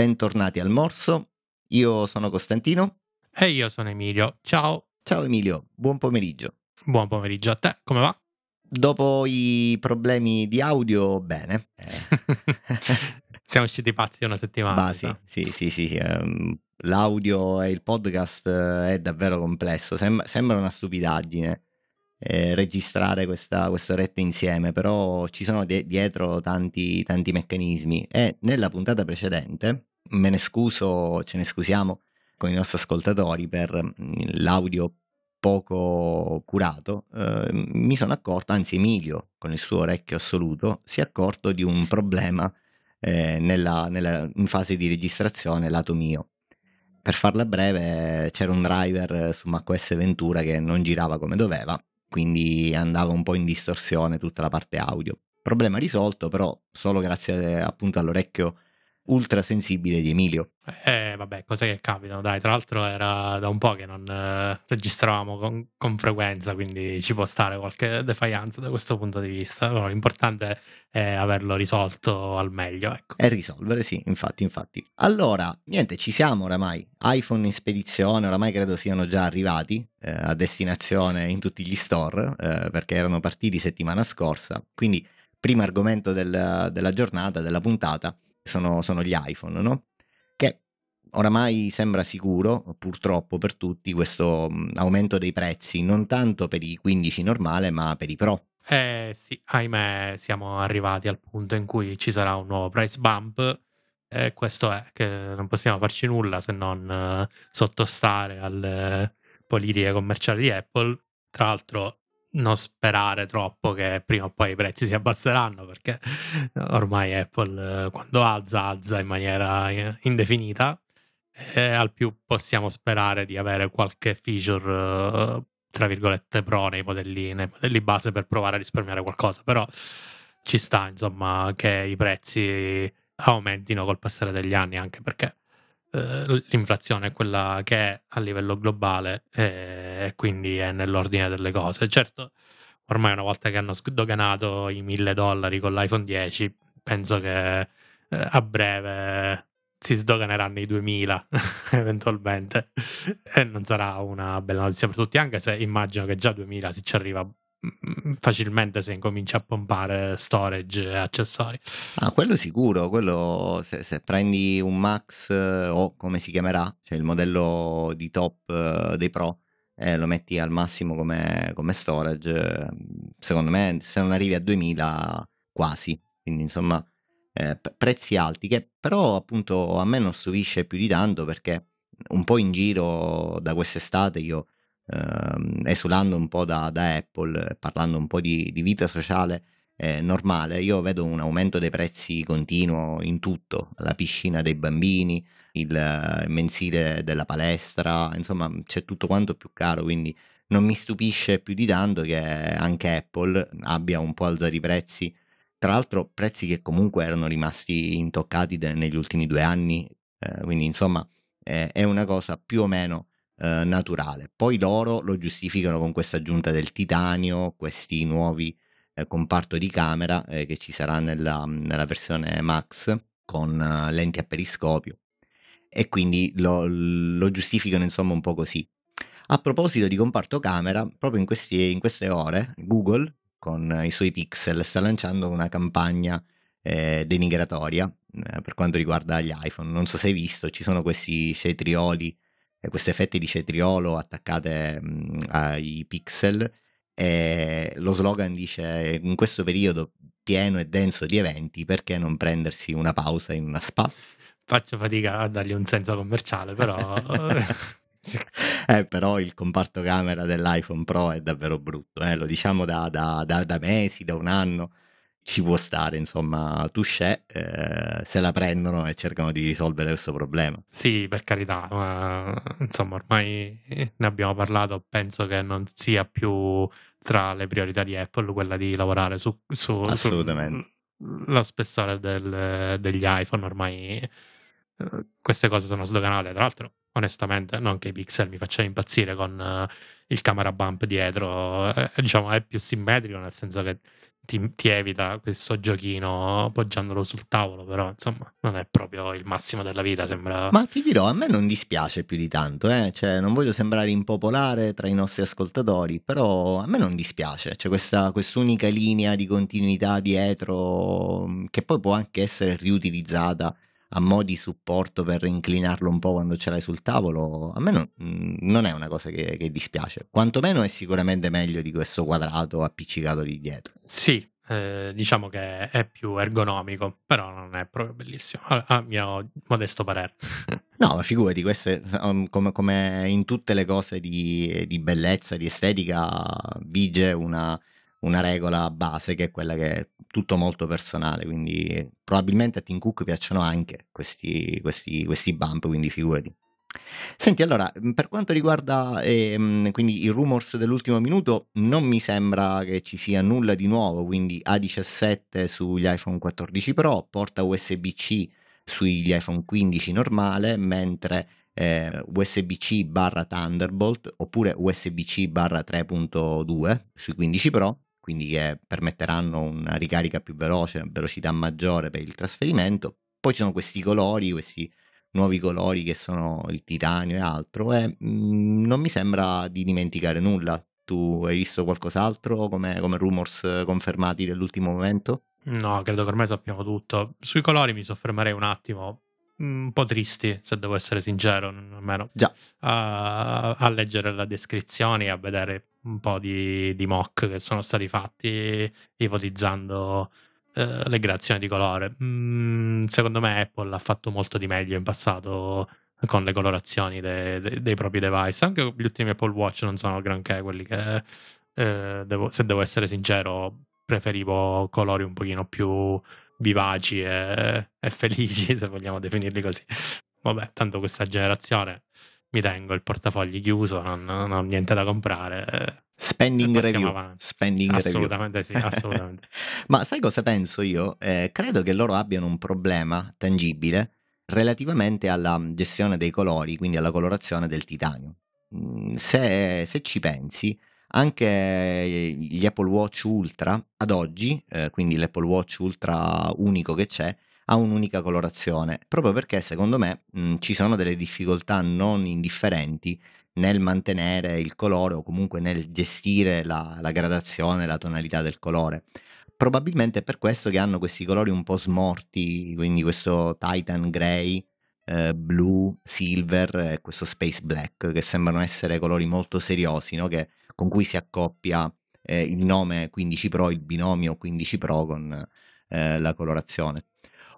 bentornati al Morso. Io sono Costantino. E io sono Emilio. Ciao. Ciao Emilio, buon pomeriggio. Buon pomeriggio a te, come va? Dopo i problemi di audio, bene. Siamo usciti pazzi una settimana. Bah, sì, sì, sì, sì. Um, l'audio e il podcast eh, è davvero complesso, Sem- sembra una stupidaggine. Eh, registrare questa, questa oretta insieme, però ci sono de- dietro tanti, tanti meccanismi e nella puntata precedente Me ne scuso, ce ne scusiamo con i nostri ascoltatori per mhmm, l'audio poco curato, eh, mi sono accorto, anzi Emilio con il suo orecchio assoluto si è accorto di un problema eh, nella, nella, in fase di registrazione lato mio. Per farla breve c'era un driver su macOS Ventura che non girava come doveva, quindi andava un po' in distorsione tutta la parte audio. Problema risolto però solo grazie appunto all'orecchio ultrasensibile di Emilio. Eh, vabbè, cose che capitano, dai. Tra l'altro era da un po' che non eh, registravamo con, con, frequenza, quindi ci può stare qualche defianza da questo punto di vista. Allora, l'importante è averlo risolto al meglio, ecco. E risolvere, sì, infatti, infatti. Allora, niente, ci siamo oramai. iPhone in spedizione, oramai credo siano già arrivati eh, a destinazione in tutti gli store, eh, perché erano partiti settimana scorsa. Quindi, primo argomento del, della giornata, della puntata sono, sono gli iPhone, no? Che oramai sembra sicuro, purtroppo per tutti, questo aumento dei prezzi, non tanto per i 15 normale, ma per i Pro. Eh sì, ahimè, siamo arrivati al punto in cui ci sarà un nuovo price bump. E questo è che non possiamo farci nulla se non eh, sottostare alle politiche commerciali di Apple. Tra l'altro, non sperare troppo che prima o poi i prezzi si abbasseranno perché ormai Apple eh, quando alza alza in maniera indefinita e al più possiamo sperare di avere qualche feature eh, tra virgolette pro nei modelli, nei modelli base per provare a risparmiare qualcosa però ci sta insomma che i prezzi aumentino col passare degli anni anche perché eh, l'inflazione è quella che è a livello globale e quindi è nell'ordine delle cose. Certo, ormai una volta che hanno sdoganato i mille dollari con l'iPhone 10, penso che eh, a breve si sdoganeranno i 2000 eventualmente e non sarà una bella notizia per tutti anche se immagino che già 2000 se ci arriva Mm, facilmente se incomincia a pompare storage e accessori. Ah, quello sicuro, quello se, se prendi un Max eh, o come si chiamerà, cioè il modello di top eh, dei Pro, eh, lo metti al massimo come, come, storage, eh, secondo me se non arrivi a 2000 quasi, quindi insomma eh, prezzi alti che però appunto a me non subisce più di tanto perché un po' in giro da quest'estate io ehm, esulando un po' da, da, Apple, parlando un po' di, di vita sociale eh, normale, io vedo un aumento dei prezzi continuo in tutto, la piscina dei bambini, il mensile della palestra, insomma c'è tutto quanto più caro, quindi non mi stupisce più di tanto che anche Apple abbia un po' alzato i prezzi, tra l'altro prezzi che comunque erano rimasti intoccati de- negli ultimi due anni, eh, quindi insomma eh, è una cosa più o meno eh, naturale. Poi loro lo giustificano con questa aggiunta del titanio, questi nuovi eh, comparto di camera eh, che ci sarà nella, nella versione Max con eh, lenti a periscopio e quindi lo, lo, giustificano insomma un po' così. A proposito di comparto camera, proprio in, questi, in queste ore Google con i suoi pixel sta lanciando una campagna eh, denigratoria eh, per quanto riguarda gli iPhone. Non so se hai visto, ci sono questi cetrioli queste fette di cetriolo attaccate mh, mhmm, ai pixel e lo slogan dice in questo periodo pieno e denso di eventi perché non prendersi una pausa in una spa? Faccio fatica a dargli un senso commerciale però... eh, però il comparto camera dell'iPhone Pro è davvero brutto, eh? lo diciamo da, da, da, da mesi, da un anno ci può stare, insomma, Touché eh, se la prendono e cercano di risolvere questo problema. Sì, per carità, ma, insomma, ormai ne abbiamo parlato, penso che non sia più tra le priorità di Apple quella di lavorare su, su, Assolutamente. Su spessore del, degli iPhone, ormai eh, queste cose sono sdoganate, tra l'altro onestamente, non che i pixel mi facciano impazzire con eh, il camera bump dietro, eh, diciamo è più simmetrico nel senso che ti, ti, evita questo giochino poggiandolo sul tavolo, però insomma non è proprio il massimo della vita, sembra... Ma ti dirò, a me non dispiace più di tanto, eh? cioè, non voglio sembrare impopolare tra i nostri ascoltatori, però a me non dispiace, c'è cioè, questa unica linea di continuità dietro che poi può anche essere riutilizzata a mo' di supporto per inclinarlo un po' quando ce l'hai sul tavolo, a me non, mhmm, non è una cosa che, che dispiace. Quantomeno è sicuramente meglio di questo quadrato appiccicato lì dietro. Sì, eh, diciamo che è più ergonomico, però non è proprio bellissimo, a, ah, a ah, mio modesto parere. No, ma figurati, queste, um, come, come, in tutte le cose di, di, bellezza, di estetica, vige una una regola base che è quella che è tutto molto personale, quindi eh, probabilmente a Tim Cook piacciono anche questi, questi, questi bump, quindi figurati. Senti, allora, mhmm, per quanto riguarda ehm, i rumors dell'ultimo minuto, non mi sembra che ci sia nulla di nuovo, quindi A17 sugli iPhone 14 Pro, porta USB-C sugli iPhone 15 normale, mentre eh, USB-C barra Thunderbolt oppure USB-C barra 3.2 sui 15 Pro quindi che permetteranno una ricarica più veloce, una velocità maggiore per il trasferimento. Poi ci sono questi colori, questi nuovi colori che sono il titanio e altro e mh, mhmm, non mi sembra di dimenticare nulla. Tu hai visto qualcos'altro come, come rumors confermati dell'ultimo momento? No, credo per me sappiamo tutto. Sui colori mi soffermerei un attimo, mhmm, un po' tristi, se devo essere sincero, almeno Già. A, a leggere la descrizione e a vedere un po' di, di mock che sono stati fatti ipotizzando eh, le gradazioni di colore. Mm, secondo me Apple ha fatto molto di meglio in passato con le colorazioni de, de, dei propri device. Anche gli ultimi Apple Watch non sono granché quelli che, eh, devo, se devo essere sincero, preferivo colori un pochino più vivaci e, e felici, se vogliamo definirli così. Vabbè, tanto questa generazione mi tengo il portafogli chiuso, non, non ho niente da comprare. Eh, Spending review. Avanti. Spending assolutamente review. sì, assolutamente. Ma sai cosa penso io? Eh, credo che loro abbiano un problema tangibile relativamente alla gestione dei colori, quindi alla colorazione del titanio. Se, se ci pensi, anche gli Apple Watch Ultra ad oggi, eh, quindi l'Apple Watch Ultra unico che c'è, a un'unica colorazione, proprio perché secondo me mh, mhmm, ci sono delle difficoltà non indifferenti nel mantenere il colore o comunque nel gestire la, la gradazione, la tonalità del colore. Probabilmente è per questo che hanno questi colori un po' smorti, quindi questo Titan Grey, eh, blu, silver e questo space black, che sembrano essere colori molto seriosi, no? che, con cui si accoppia eh, il nome 15 Pro, il binomio 15 Pro con eh, la colorazione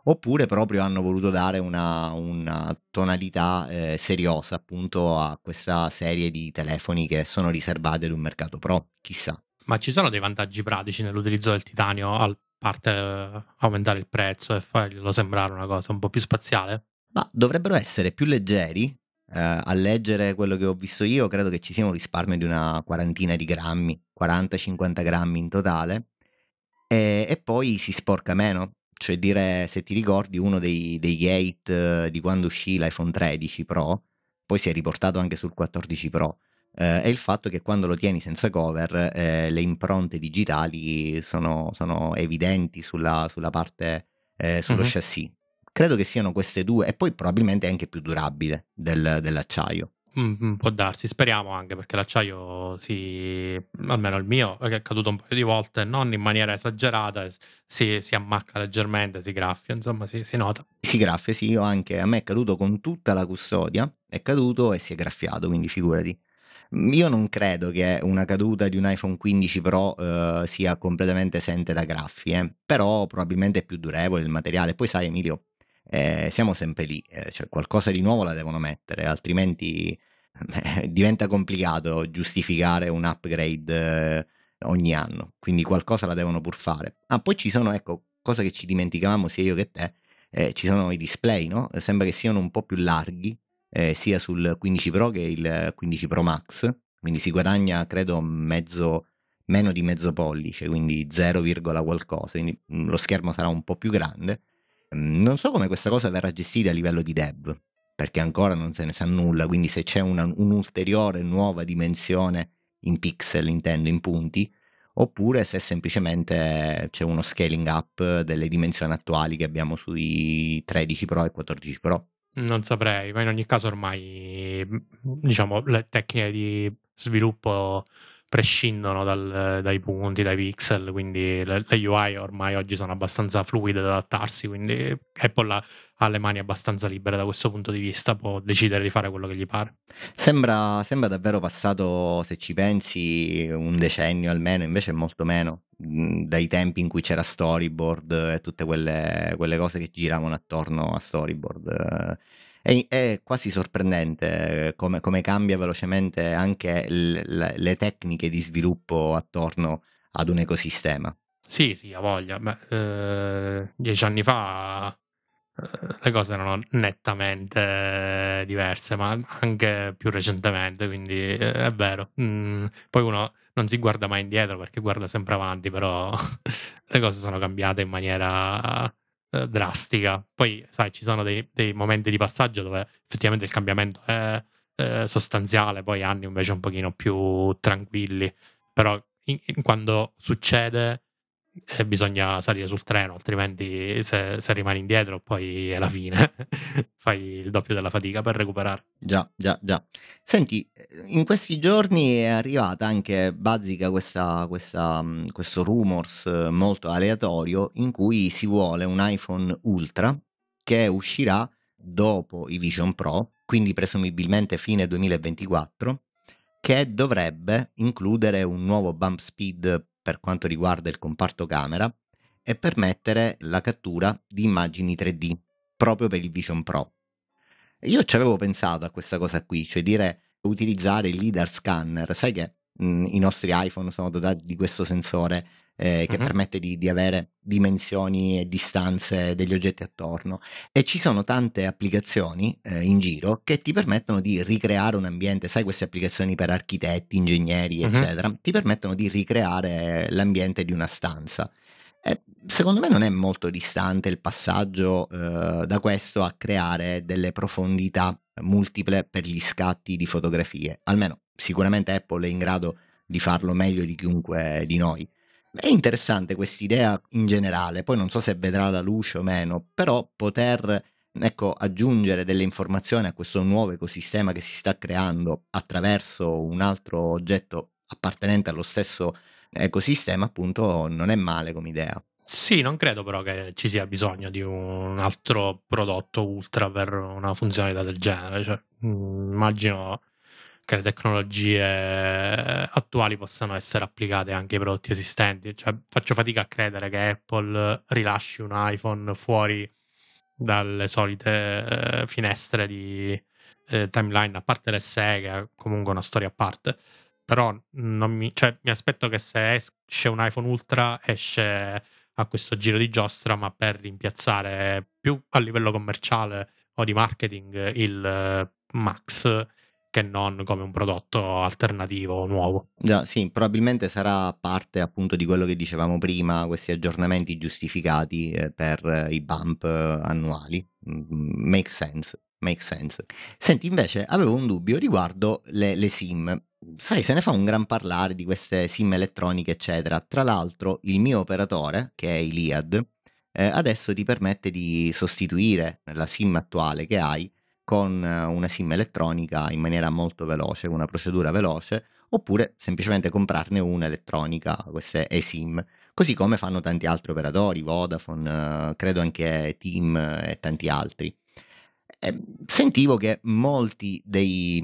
oppure proprio hanno voluto dare una, una tonalità eh, seriosa appunto a questa serie di telefoni che sono riservati ad un mercato pro, chissà. Ma ci sono dei vantaggi pratici nell'utilizzo del titanio, a parte eh, aumentare il prezzo e farglielo sembrare una cosa un po' più spaziale? Ma dovrebbero essere più leggeri, Uh, a leggere quello che ho visto io, credo che ci sia un risparmio di una quarantina di grammi, 40-50 grammi in totale, e, eh, e, poi si sporca meno cioè dire se ti ricordi uno dei, dei gate eh, di quando uscì l'iPhone 13 Pro, poi si è riportato anche sul 14 Pro, eh, è il fatto che quando lo tieni senza cover eh, le impronte digitali sono, sono evidenti sulla, sulla parte, eh, sullo uh-huh. chassis. Credo che siano queste due, e poi probabilmente è anche più durabile del, dell'acciaio. Mm, mm, può darsi, speriamo anche perché l'acciaio si, almeno il mio, che è caduto un paio di volte, non in maniera esagerata, si, si ammacca leggermente, si graffia, insomma si, si nota. Si graffia, sì, io anche, a me è caduto con tutta la custodia, è caduto e si è graffiato, quindi figurati. Mm, io non credo che una caduta di un iPhone 15 Pro eh, sia completamente esente da graffi, eh. però probabilmente è più durevole il materiale. Poi sai Emilio, eh, siamo sempre lì, eh, cioè qualcosa di nuovo la devono mettere, altrimenti eh, diventa complicato giustificare un upgrade eh, ogni anno, quindi qualcosa la devono pur fare. Ah, poi ci sono, ecco, cosa che ci dimenticavamo sia io che te, eh, ci sono i display, no? Sembra che siano un po' più larghi, eh, sia sul 15 Pro che il 15 Pro Max, quindi si guadagna, credo, mezzo meno di mezzo pollice, quindi 0, qualcosa, quindi mm, lo schermo sarà un po' più grande non so come questa cosa verrà gestita a livello di dev, perché ancora non se ne sa nulla, quindi se c'è una, un'ulteriore nuova dimensione in pixel, intendo in punti, oppure se semplicemente c'è uno scaling up delle dimensioni attuali che abbiamo sui 13 Pro e 14 Pro. Non saprei, ma in ogni caso ormai diciamo le tecniche di sviluppo prescindono dal, dai punti, dai pixel, quindi le, le, UI ormai oggi sono abbastanza fluide da adattarsi, quindi Apple ha, ha, le mani abbastanza libere da questo punto di vista, può decidere di fare quello che gli pare. Sembra, sembra davvero passato, se ci pensi, un decennio almeno, invece molto meno, mm, dai tempi in cui c'era storyboard e tutte quelle, quelle cose che giravano attorno a storyboard eh, è, è quasi sorprendente eh, come, come, cambia velocemente anche le, le tecniche di sviluppo attorno ad un ecosistema. Sì, sì, a voglia. Beh, eh, dieci anni fa eh, le cose erano nettamente diverse, ma anche più recentemente, quindi eh, è vero. Mm, poi uno non si guarda mai indietro perché guarda sempre avanti, però le cose sono cambiate in maniera eh, drastica. Poi, sai, ci sono dei, dei, momenti di passaggio dove effettivamente il cambiamento è eh, sostanziale, poi anni invece un pochino più tranquilli, però in, in, quando succede e bisogna salire sul treno, altrimenti se, se rimani indietro poi è la fine, fai il doppio della fatica per recuperare. Già, già, già. Senti, eh, in questi giorni è arrivata anche bazzica questa, questa, mm, questo rumors eh, molto aleatorio in cui si vuole un iPhone Ultra che uscirà dopo i Vision Pro, quindi presumibilmente fine 2024, che dovrebbe includere un nuovo bump speed per quanto riguarda il comparto camera e permettere la cattura di immagini 3D proprio per il Vision Pro. Io ci avevo pensato a questa cosa qui, cioè dire utilizzare il LIDAR scanner, sai che mh, mm, i nostri iPhone sono dotati di questo sensore eh, che uh-huh. permette di, di, avere dimensioni e distanze degli oggetti attorno. E ci sono tante applicazioni eh, in giro che ti permettono di ricreare un ambiente, sai queste applicazioni per architetti, ingegneri, uh-huh. eccetera, ti permettono di ricreare l'ambiente di una stanza. E secondo me non è molto distante il passaggio eh, da questo a creare delle profondità multiple per gli scatti di fotografie, almeno sicuramente Apple è in grado di farlo meglio di chiunque di noi. È interessante questa idea in generale, poi non so se vedrà la luce o meno, però poter ecco, aggiungere delle informazioni a questo nuovo ecosistema che si sta creando attraverso un altro oggetto appartenente allo stesso ecosistema, appunto, non è male come idea. Sì, non credo però che ci sia bisogno di un altro prodotto ultra per una funzionalità del genere. Cioè, mm, immagino che le tecnologie eh, attuali possano essere applicate anche ai prodotti esistenti. Cioè, faccio fatica a credere che Apple rilasci un iPhone fuori dalle solite eh, finestre di eh, timeline, a parte l'SE, che è comunque una storia a parte. Però mi, cioè, mi aspetto che se esce un iPhone Ultra, esce a questo giro di giostra, ma per rimpiazzare più a livello commerciale o di marketing il eh, Max che non come un prodotto alternativo nuovo. Già, sì, probabilmente sarà parte appunto di quello che dicevamo prima, questi aggiornamenti giustificati eh, per eh, i bump eh, annuali. Mm, make sense. Make sense. Senti, invece avevo un dubbio riguardo le, le SIM. Sai, se ne fa un gran parlare di queste SIM elettroniche, eccetera. Tra l'altro, il mio operatore, che è Iliad, eh, adesso ti permette di sostituire la SIM attuale che hai con eh, una SIM elettronica in maniera molto veloce, una procedura veloce, oppure semplicemente comprarne una elettronica, queste eSIM, così come fanno tanti altri operatori, Vodafone, eh, credo anche Team eh, e tanti altri. Ehm, sentivo che molti dei,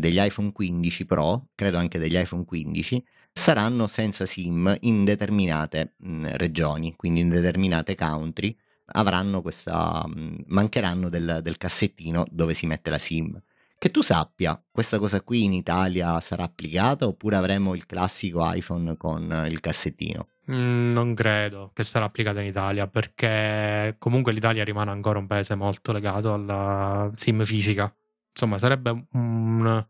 degli iPhone 15 Pro, credo anche degli iPhone 15, saranno senza SIM in determinate regioni, quindi in determinate country, avranno questa, mhmm, mancheranno del, del cassettino dove si mette la SIM. Che tu sappia, questa cosa qui in Italia sarà applicata oppure avremo il classico iPhone con il cassettino? Mm, non credo che sarà applicata in Italia perché comunque l'Italia rimane ancora un paese molto legato alla SIM fisica. Insomma, sarebbe un...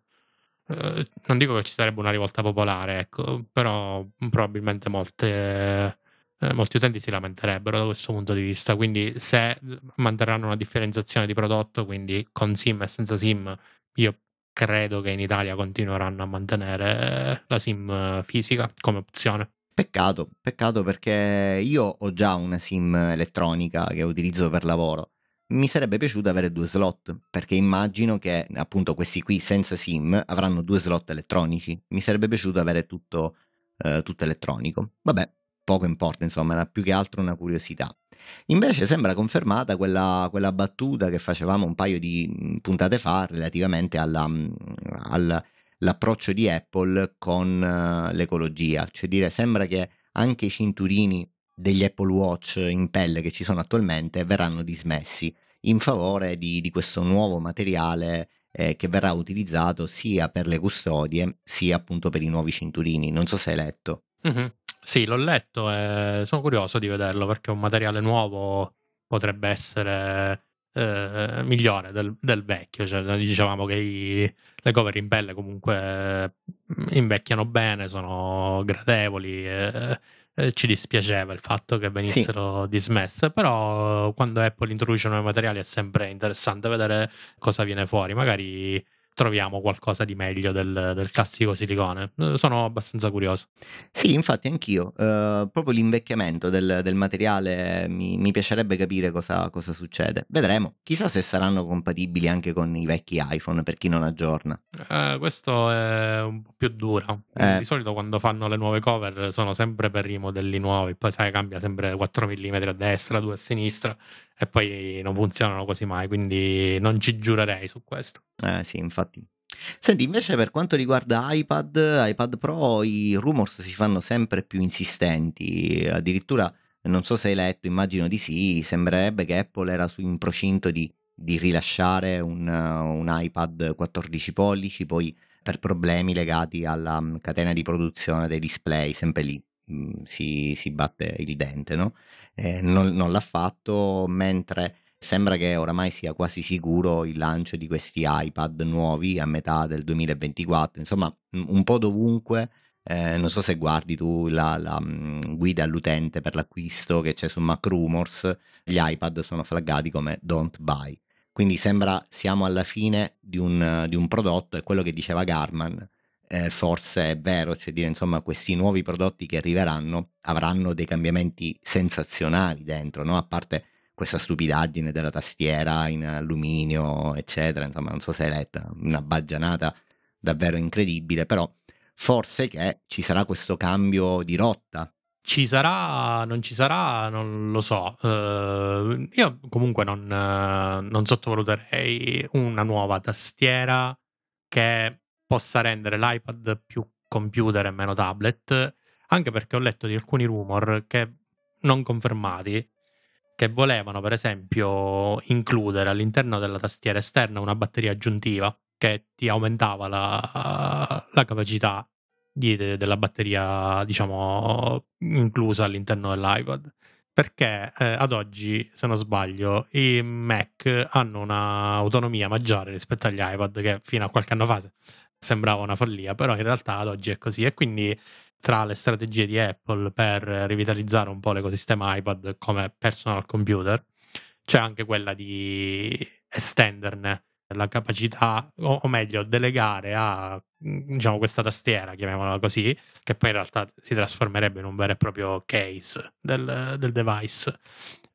Eh, non dico che ci sarebbe una rivolta popolare, ecco, però probabilmente molte eh, molti utenti si lamenterebbero da questo punto di vista. Quindi, se manterranno una differenziazione di prodotto, quindi con SIM e senza SIM, io credo che in Italia continueranno a mantenere eh, la SIM eh, fisica come opzione. Peccato, peccato perché io ho già una SIM elettronica che utilizzo per lavoro. Mi sarebbe piaciuto avere due slot, perché immagino che appunto questi qui senza SIM avranno due slot elettronici. Mi sarebbe piaciuto avere tutto, eh, tutto elettronico. Vabbè, poco importa, insomma, era più che altro una curiosità. Invece sembra confermata quella, quella battuta che facevamo un paio di mm, puntate fa relativamente alla, mm, alla di Apple con eh, l'ecologia, cioè dire sembra che anche i cinturini degli Apple Watch in pelle che ci sono attualmente verranno dismessi in favore di, di questo nuovo materiale eh, che verrà utilizzato sia per le custodie sia appunto per i nuovi cinturini. Non so se hai letto. Mm-hmm. Sì, l'ho letto e sono curioso di vederlo perché un materiale nuovo potrebbe essere eh, migliore del, del, vecchio. Cioè, noi dicevamo che i, le cover in pelle comunque mm, invecchiano bene, sono gradevoli. E, e ci dispiaceva il fatto che venissero sì. dismesse, però quando Apple introduce nuovi materiali è sempre interessante vedere cosa viene fuori. Magari troviamo qualcosa di meglio del, del, classico silicone. Eh, sono abbastanza curioso. Sì, infatti anch'io. Eh, proprio l'invecchiamento del, del materiale mi, mi, piacerebbe capire cosa, cosa, succede. Vedremo. Chissà se saranno compatibili anche con i vecchi iPhone per chi non aggiorna. Eh, questo è un po' più duro. Eh. Di solito quando fanno le nuove cover sono sempre per i modelli nuovi, poi sai cambia sempre 4 mm a destra, 2 a sinistra e poi non funzionano così mai, quindi non ci giurerei su questo. Eh sì, infatti. Senti, invece per quanto riguarda iPad, iPad Pro, i rumors si fanno sempre più insistenti, addirittura non so se hai letto, immagino di sì, sembrerebbe che Apple era in procinto di, di rilasciare un, un, iPad 14 pollici, poi per problemi legati alla mm, catena di produzione dei display, sempre lì mm, si, si batte il dente, no? eh, non, non l'ha fatto, mentre sembra che oramai sia quasi sicuro il lancio di questi iPad nuovi a metà del 2024, insomma un po' dovunque. Eh, non so se guardi tu la, la mm, guida all'utente per l'acquisto che c'è su MacRumors, gli iPad sono flaggati come don't buy. Quindi sembra siamo alla fine di un, di un prodotto, è quello che diceva Garman, eh, forse è vero, cioè dire insomma questi nuovi prodotti che arriveranno avranno dei cambiamenti sensazionali dentro, no? a parte questa stupidaggine della tastiera in alluminio, eccetera, insomma non so se hai letto, una baggianata davvero incredibile, però forse che ci sarà questo cambio di rotta. Ci sarà, non ci sarà, non lo so. Uh, io comunque non, uh, non sottovaluterei una nuova tastiera che possa rendere l'iPad più computer e meno tablet, anche perché ho letto di alcuni rumor che non confermati che volevano per esempio includere all'interno della tastiera esterna una batteria aggiuntiva che ti aumentava la, la capacità di, de, della batteria diciamo inclusa all'interno dell'iPad perché eh, ad oggi se non sbaglio i Mac hanno un'autonomia maggiore rispetto agli iPad che fino a qualche anno fa sembrava una follia, però in realtà ad oggi è così e quindi tra le strategie di Apple per rivitalizzare un po' l'ecosistema iPad come personal computer c'è anche quella di estenderne la capacità, o, o meglio, delegare a diciamo, questa tastiera, chiamiamola così, che poi in realtà si trasformerebbe in un vero e proprio case del, del device.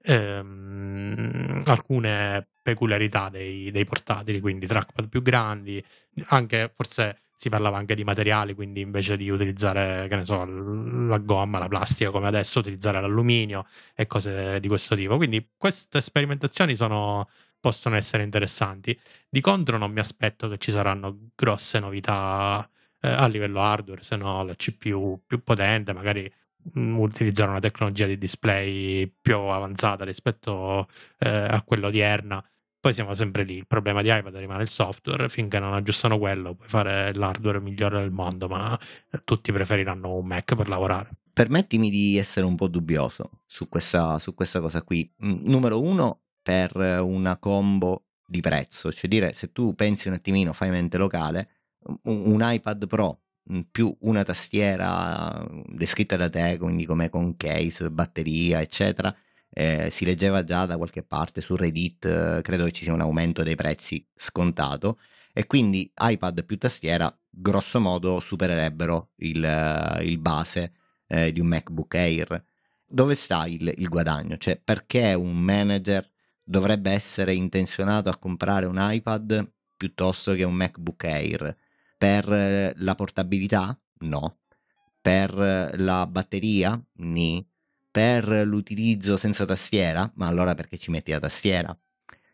Ehm, alcune peculiarità dei, dei portatili, quindi trackpad più grandi, anche forse si parlava anche di materiali, quindi invece di utilizzare, che ne so, la gomma, la plastica come adesso, utilizzare l'alluminio e cose di questo tipo. Quindi queste sperimentazioni sono, possono essere interessanti. Di contro non mi aspetto che ci saranno grosse novità eh, a livello hardware, se no la CPU più potente, magari mm, utilizzare una tecnologia di display più avanzata rispetto eh, a quella odierna poi siamo sempre lì. Il problema di iPad rimane il software. Finché non aggiustano quello, puoi fare l'hardware migliore del mondo, ma eh, tutti preferiranno un Mac per lavorare. Permettimi di essere un po' dubbioso su questa, su questa cosa qui. Mm, numero uno, per una combo di prezzo, cioè dire se tu pensi un attimino, fai mente locale, un, un iPad Pro mm, più una tastiera mm, descritta da te, quindi come con case, batteria, eccetera, eh, si leggeva già da qualche parte su Reddit, eh, credo che ci sia un aumento dei prezzi scontato e quindi iPad più tastiera grosso modo supererebbero il, eh, il base eh, di un MacBook Air. Dove sta il, il guadagno? Cioè perché un manager dovrebbe essere intenzionato a comprare un iPad piuttosto che un MacBook Air? Per eh, la portabilità? No. Per eh, la batteria? Ni per l'utilizzo senza tastiera, ma allora perché ci metti la tastiera?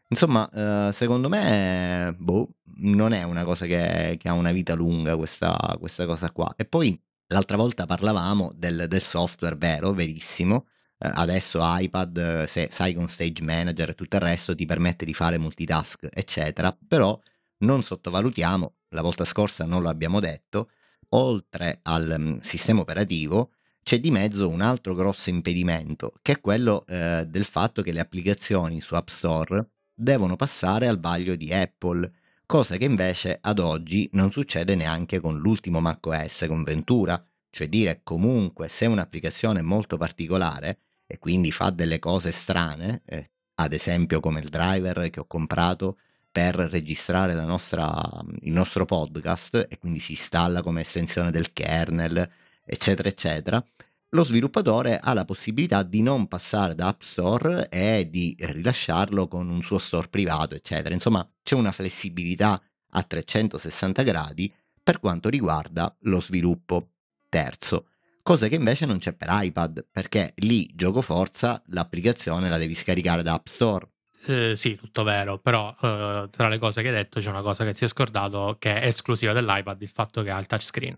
Insomma, eh, secondo me, boh, non è una cosa che, che ha una vita lunga questa, questa, cosa qua. E poi l'altra volta parlavamo del, del software vero, verissimo. Eh, adesso iPad, se sai con Stage Manager e tutto il resto ti permette di fare multitask, eccetera. Però non sottovalutiamo, la volta scorsa non lo abbiamo detto, oltre al mm, sistema operativo c'è di mezzo un altro grosso impedimento, che è quello eh, del fatto che le applicazioni su App Store devono passare al vaglio di Apple, cosa che invece ad oggi non succede neanche con l'ultimo macOS con Ventura, cioè dire comunque se un'applicazione è molto particolare e quindi fa delle cose strane, eh, ad esempio come il driver che ho comprato per registrare nostra, il nostro podcast e quindi si installa come estensione del kernel, eccetera, eccetera, lo sviluppatore ha la possibilità di non passare da App Store e di rilasciarlo con un suo store privato, eccetera. Insomma, c'è una flessibilità a 360 gradi per quanto riguarda lo sviluppo terzo, cosa che invece non c'è per iPad, perché lì gioco forza l'applicazione la devi scaricare da App Store. Eh, sì, tutto vero, però eh, tra le cose che hai detto c'è una cosa che si è scordato che è esclusiva dell'iPad, il fatto che ha il touchscreen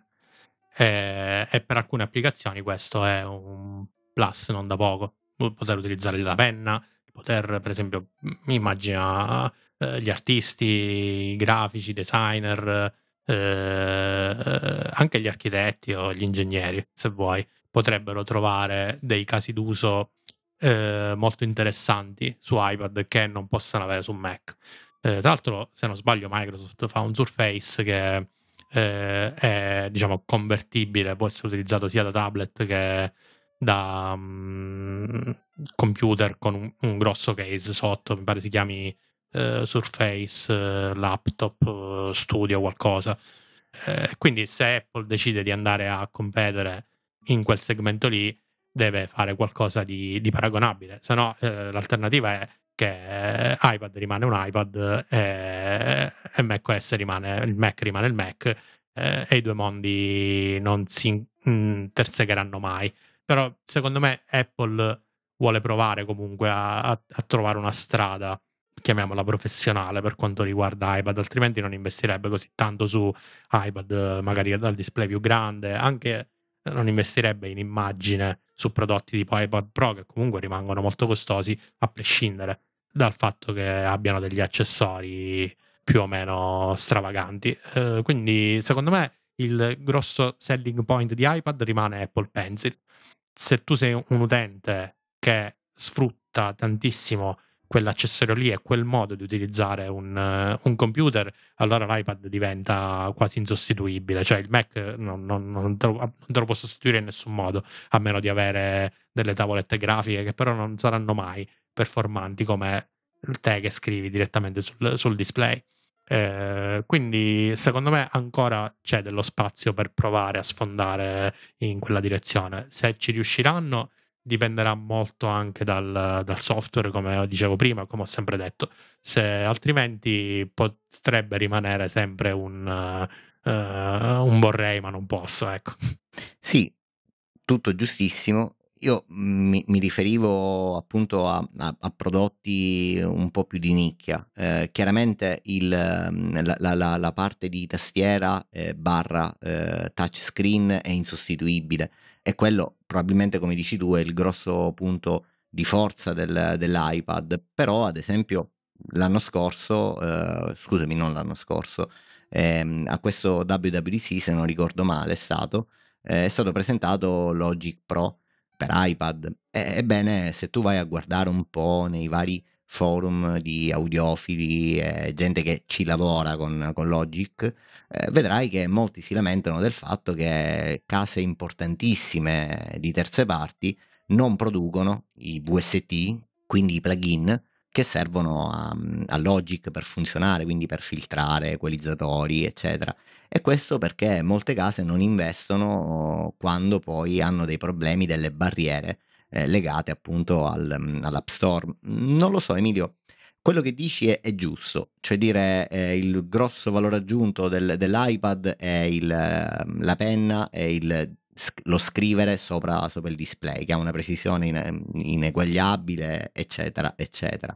e, eh, e per alcune applicazioni questo è un plus non da poco. Poter utilizzare la penna, poter per esempio, immagina eh, gli artisti, i grafici, i designer, eh, anche gli architetti o gli ingegneri, se vuoi, potrebbero trovare dei casi d'uso eh, molto interessanti su iPad che non possano avere su Mac. Eh, tra l'altro, se non sbaglio, Microsoft fa un Surface che eh, è diciamo convertibile, può essere utilizzato sia da tablet che da um, computer con un, un, grosso case sotto, mi pare si chiami eh, Surface, eh, laptop, eh, studio, qualcosa. Eh, quindi se Apple decide di andare a competere in quel segmento lì, deve fare qualcosa di, di paragonabile, se no eh, l'alternativa è che iPad rimane un iPad e, eh, e macOS rimane il Mac rimane il Mac eh, e i due mondi non si intersecheranno mm, mai però secondo me Apple vuole provare comunque a, a, a, trovare una strada chiamiamola professionale per quanto riguarda iPad altrimenti non investirebbe così tanto su iPad magari dal display più grande anche non investirebbe in immagine su prodotti tipo iPad Pro che comunque rimangono molto costosi a prescindere dal fatto che abbiano degli accessori più o meno stravaganti. Eh, quindi secondo me il grosso selling point di iPad rimane Apple Pencil. Se tu sei un utente che sfrutta tantissimo quell'accessorio lì e quel modo di utilizzare un, uh, un, computer, allora l'iPad diventa quasi insostituibile. Cioè il Mac non, non, non, te lo, non, te lo, può sostituire in nessun modo, a meno di avere delle tavolette grafiche che però non saranno mai performanti come te che scrivi direttamente sul, sul display. Eh, quindi secondo me ancora c'è dello spazio per provare a sfondare in quella direzione. Se ci riusciranno dipenderà molto anche dal, dal, software, come dicevo prima, come ho sempre detto. Se, altrimenti potrebbe rimanere sempre un, uh, un vorrei, ma non posso. Ecco. Sì, tutto giustissimo. Io mi, mi riferivo appunto a, a, a, prodotti un po' più di nicchia. Eh, chiaramente il, la, la, la, parte di tastiera eh, barra eh, touchscreen è insostituibile e quello probabilmente, come dici tu, è il grosso punto di forza del, dell'iPad. Però, ad esempio, l'anno scorso, eh, scusami, non l'anno scorso, ehm, a questo WWDC, se non ricordo male, è stato, eh, è stato presentato Logic Pro per iPad. E, ebbene, se tu vai a guardare un po' nei vari forum di audiofili, eh, gente che ci lavora con, con Logic, eh, vedrai che molti si lamentano del fatto che case importantissime di terze parti non producono i VST, quindi i plugin che servono a, mhmm, a Logic per funzionare, quindi per filtrare equalizzatori, eccetera. E questo perché molte case non investono quando poi hanno dei problemi, delle barriere eh, legate appunto al, mhmm, all'App Store. Non lo so, Emilio, quello che dici è, è giusto, cioè dire eh, il grosso valore aggiunto del, dell'iPad è il, la penna e il lo scrivere sopra, sopra, il display, che ha una precisione ine- ineguagliabile, eccetera, eccetera.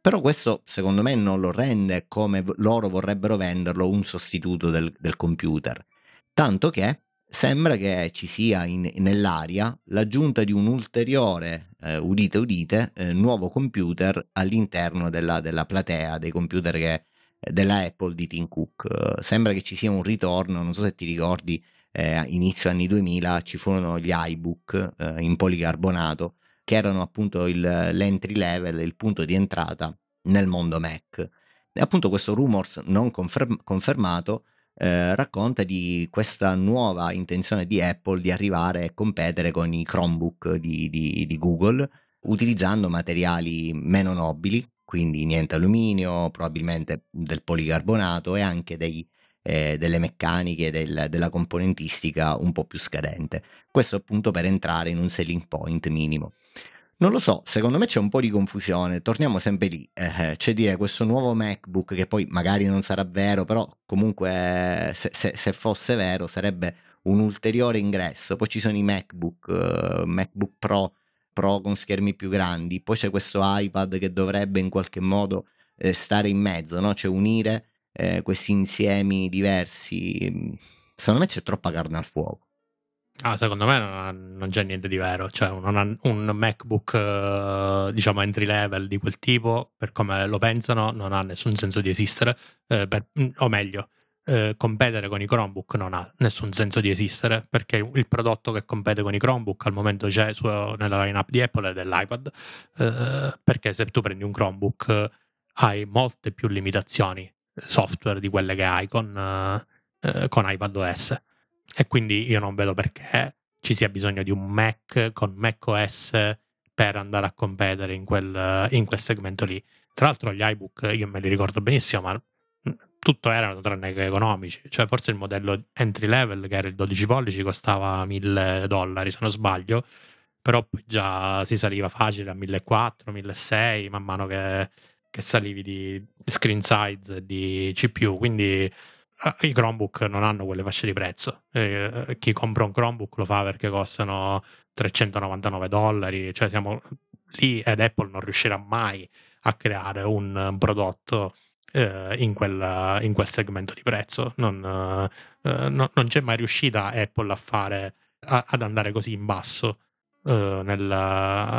Però questo secondo me non lo rende come loro vorrebbero venderlo un sostituto del, del computer, tanto che sembra che ci sia in, nell'aria l'aggiunta di un ulteriore eh, udite udite, eh, nuovo computer all'interno della, della, platea dei computer che, eh, della Apple di Tim Cook. Eh, sembra che ci sia un ritorno, non so se ti ricordi, eh, inizio anni 2000 ci furono gli iBook eh, in policarbonato, che erano appunto il, l'entry level, il punto di entrata nel mondo Mac. E appunto questo rumors non conferm- confermato eh, racconta di questa nuova intenzione di Apple di arrivare a competere con i Chromebook di, di, di Google utilizzando materiali meno nobili, quindi niente alluminio, probabilmente del policarbonato e anche dei, eh, delle meccaniche, del, della componentistica un po' più scadente. Questo appunto per entrare in un selling point minimo. Non lo so, secondo me c'è un po' di confusione, torniamo sempre lì, eh, cioè dire questo nuovo MacBook che poi magari non sarà vero, però comunque eh, se, se, se fosse vero sarebbe un ulteriore ingresso, poi ci sono i MacBook, eh, MacBook Pro, Pro con schermi più grandi, poi c'è questo iPad che dovrebbe in qualche modo eh, stare in mezzo, no? cioè unire questi insiemi diversi, mm, secondo me c'è troppa carne al fuoco. Ah, secondo me non, non, c'è niente di vero, cioè un, un MacBook eh, diciamo entry level di quel tipo, per come lo pensano, non ha nessun senso di esistere, eh, per, mm, o meglio, eh, competere con i Chromebook non ha nessun senso di esistere, perché il prodotto che compete con i Chromebook al momento c'è su, nella lineup di Apple e dell'iPad, eh, perché se tu prendi un Chromebook eh, hai molte più limitazioni software di quelle che hai con, con iPadOS e quindi io non vedo perché ci sia bisogno di un Mac con macOS per andare a competere in quel, in quel segmento lì. Tra l'altro gli iBook io me li ricordo benissimo, ma mm, tutto erano tranne che economici. Cioè, forse il modello entry level, che era il 12 pollici, costava 1000 dollari, se non sbaglio, però già si saliva facile a 1400, 1600, man mano che, che salivi di screen size e di CPU. Quindi Ah, i Chromebook non hanno quelle fasce di prezzo. Eh, eh chi compra un Chromebook lo fa perché costano 399 dollari, cioè siamo lì ed Apple non riuscirà mai a creare un prodotto eh, in, quel, in, quel, segmento di prezzo. Non, eh, eh, no, non, c'è mai riuscita Apple a fare, a, ad andare così in basso eh, nel,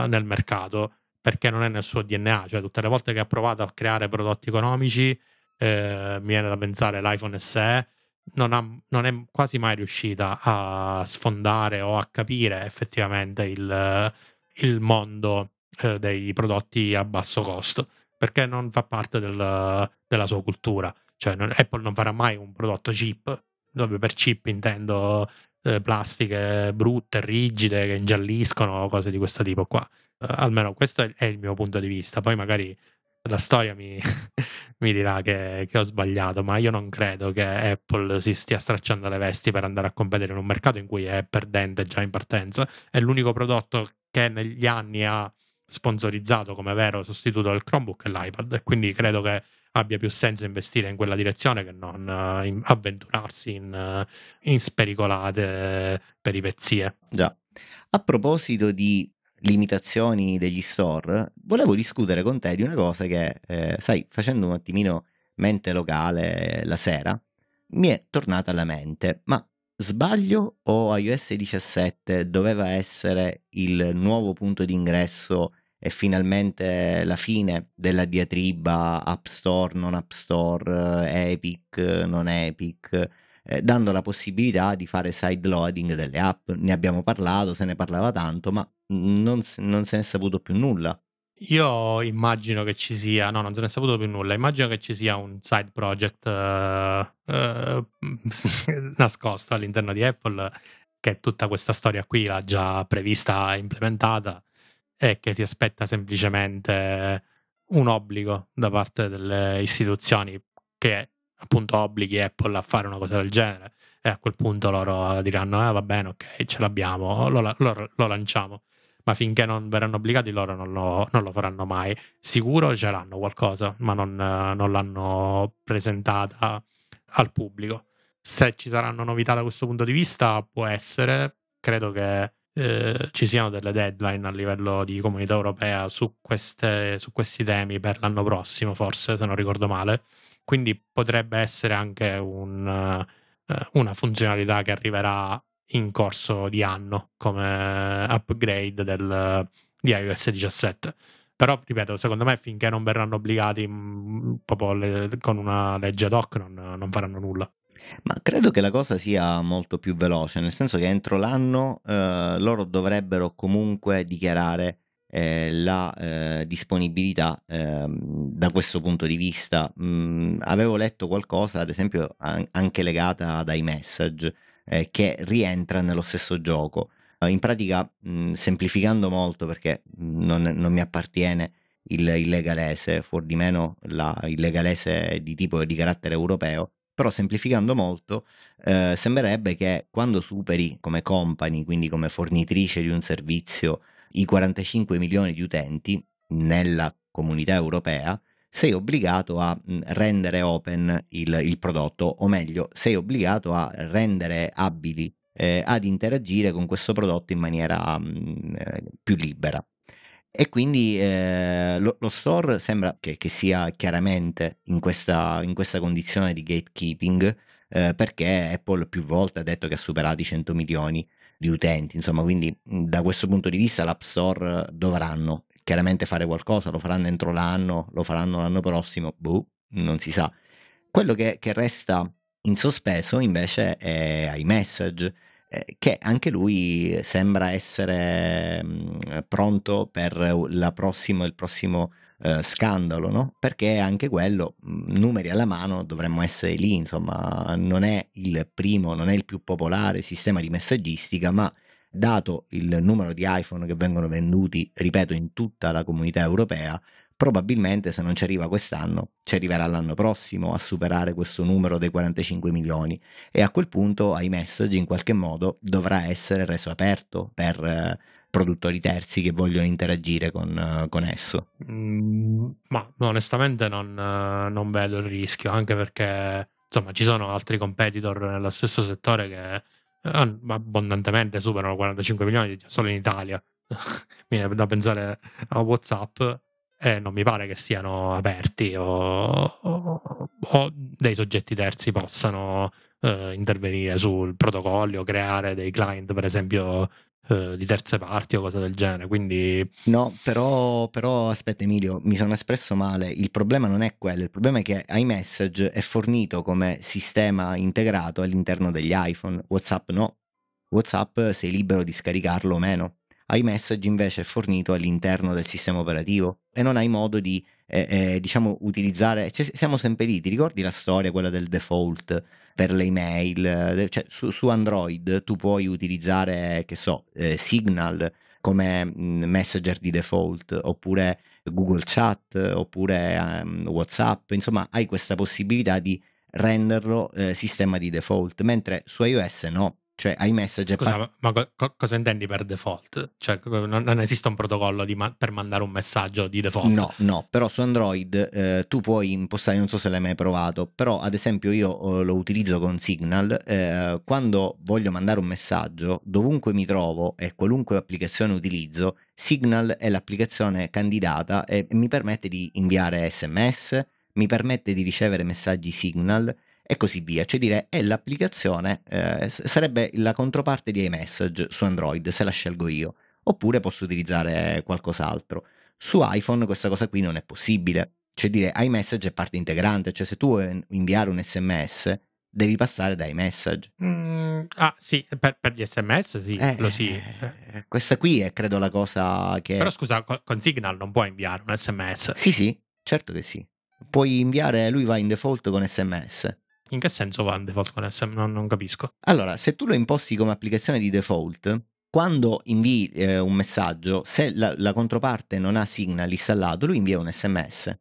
nel mercato perché non è nel suo DNA, cioè tutte le volte che ha provato a creare prodotti economici eh, mi viene da pensare l'iPhone SE, non, ha, non, è quasi mai riuscita a sfondare o a capire effettivamente il, il mondo eh, dei prodotti a basso costo, perché non fa parte del, della sua cultura. Cioè, non, Apple non farà mai un prodotto chip, proprio per chip intendo eh, plastiche brutte, rigide, che ingialliscono, cose di questo tipo qua. Eh, almeno questo è il mio punto di vista. Poi magari la storia mi, mi dirà che, che, ho sbagliato, ma io non credo che Apple si stia stracciando le vesti per andare a competere in un mercato in cui è perdente già in partenza. È l'unico prodotto che negli anni ha sponsorizzato come vero sostituto del Chromebook e l'iPad, quindi credo che abbia più senso investire in quella direzione che non uh, in, avventurarsi in, uh, in spericolate peripezie. Già. A proposito di limitazioni degli store, volevo discutere con te di una cosa che, eh, sai, facendo un attimino mente locale la sera, mi è tornata alla mente, ma sbaglio o iOS 17 doveva essere il nuovo punto d'ingresso e finalmente la fine della diatriba App Store, non App Store, eh, Epic, non Epic, eh, dando la possibilità di fare side loading delle app. Ne abbiamo parlato, se ne parlava tanto, ma non, non se ne è saputo più nulla. Io immagino che ci sia, no, non se ne è saputo più nulla. Immagino che ci sia un side project uh, uh, nascosto all'interno di Apple che tutta questa storia qui l'ha già prevista e implementata e che si aspetta semplicemente un obbligo da parte delle istituzioni che appunto obblighi Apple a fare una cosa del genere e a quel punto loro diranno eh, va bene ok ce l'abbiamo lo, lo, lo lanciamo ma finché non verranno obbligati loro non lo, non lo faranno mai. Sicuro ce l'hanno qualcosa, ma non, non l'hanno presentata al pubblico. Se ci saranno novità da questo punto di vista, può essere, credo che eh, ci siano delle deadline a livello di comunità europea su, queste, su, questi temi per l'anno prossimo, forse, se non ricordo male. Quindi potrebbe essere anche un, eh, una funzionalità che arriverà in corso di anno come upgrade del, di iOS 17. Però, ripeto, secondo me finché non verranno obbligati mm, proprio le, con una legge ad hoc non, non faranno nulla. Ma credo che la cosa sia molto più veloce, nel senso che entro l'anno eh, loro dovrebbero comunque dichiarare eh, la eh, disponibilità ehm, da questo punto di vista. Mm, avevo letto qualcosa, ad esempio, an- anche legata ad iMessage, eh, che rientra nello stesso gioco. Eh, in pratica, mh, semplificando molto perché non, non mi appartiene il, il, legalese, fuor di meno la, il legalese di tipo di carattere europeo, però semplificando molto eh, sembrerebbe che quando superi come company, quindi come fornitrice di un servizio, i 45 milioni di utenti nella comunità europea, sei obbligato a rendere open il, il prodotto, o meglio, sei obbligato a rendere abili eh, ad interagire con questo prodotto in maniera mh, eh, più libera. E quindi eh, lo, lo, store sembra che, che sia chiaramente in questa, in questa, condizione di gatekeeping, eh, perché Apple più volte ha detto che ha superato i 100 milioni di utenti, insomma, quindi da questo punto di vista l'App Store dovranno chiaramente fare qualcosa, lo faranno entro l'anno, lo faranno l'anno prossimo, boh, non si sa. Quello che, che resta in sospeso invece è iMessage, eh, che anche lui sembra essere mh, mm, pronto per prossima, il prossimo eh, scandalo, no? perché anche quello, mm, numeri alla mano, dovremmo essere lì, insomma, non è il primo, non è il più popolare sistema di messaggistica, ma dato il numero di iPhone che vengono venduti, ripeto, in tutta la comunità europea, probabilmente se non ci arriva quest'anno, ci arriverà l'anno prossimo a superare questo numero dei 45 milioni e a quel punto iMessage in qualche modo dovrà essere reso aperto per eh, produttori terzi che vogliono interagire con, eh, con esso. Mm, ma onestamente non, eh, non, vedo il rischio, anche perché insomma ci sono altri competitor nello stesso settore che eh, abbondantemente superano 45 milioni solo in Italia. mi viene da pensare a WhatsApp e eh, non mi pare che siano aperti o, o, o dei soggetti terzi possano eh, intervenire sul protocollo, creare dei client, per esempio, eh, di terze parti o cose del genere. Quindi... No, però, però, aspetta Emilio, mi sono espresso male. Il problema non è quello, il problema è che iMessage è fornito come sistema integrato all'interno degli iPhone, WhatsApp no. WhatsApp sei libero di scaricarlo o meno. iMessage invece è fornito all'interno del sistema operativo e non hai modo di, eh, eh, diciamo, utilizzare... Cioè, siamo sempre lì, ti ricordi la storia, quella del default? per le email, eh, cioè su, su Android tu puoi utilizzare, che so, eh, Signal come mm, messenger di default, oppure Google Chat, oppure um, WhatsApp, insomma hai questa possibilità di renderlo eh, sistema di default, mentre su iOS no, cioè, iMessage è Scusa, ma co- cosa intendi per default? Cioè, non, non esiste un protocollo ma- per mandare un messaggio di default? No, no, però su Android eh, tu puoi impostare, non so se l'hai mai provato, però ad esempio io eh, lo utilizzo con Signal, eh, quando voglio mandare un messaggio, dovunque mi trovo e qualunque applicazione utilizzo, Signal è l'applicazione candidata e mi permette di inviare sms, mi permette di ricevere messaggi Signal e così via. Cioè dire è eh, l'applicazione, eh, sarebbe la controparte di iMessage su Android se la scelgo io, oppure posso utilizzare qualcos'altro. Su iPhone questa cosa qui non è possibile. Cioè dire iMessage è parte integrante, cioè se tu vuoi inviare un sms devi passare da iMessage. Mm, ah sì, eh, per, per, gli sms sì, eh, lo sì. Eh, questa qui è credo la cosa che... Però scusa, con, con Signal non puoi inviare un sms. Sì sì, certo che sì. Puoi inviare, lui va in default con sms in che senso va il default con SM? Non, non capisco. Allora, se tu lo imposti come applicazione di default, quando invii eh, un messaggio, se la, la, controparte non ha Signal installato, lui invia un sms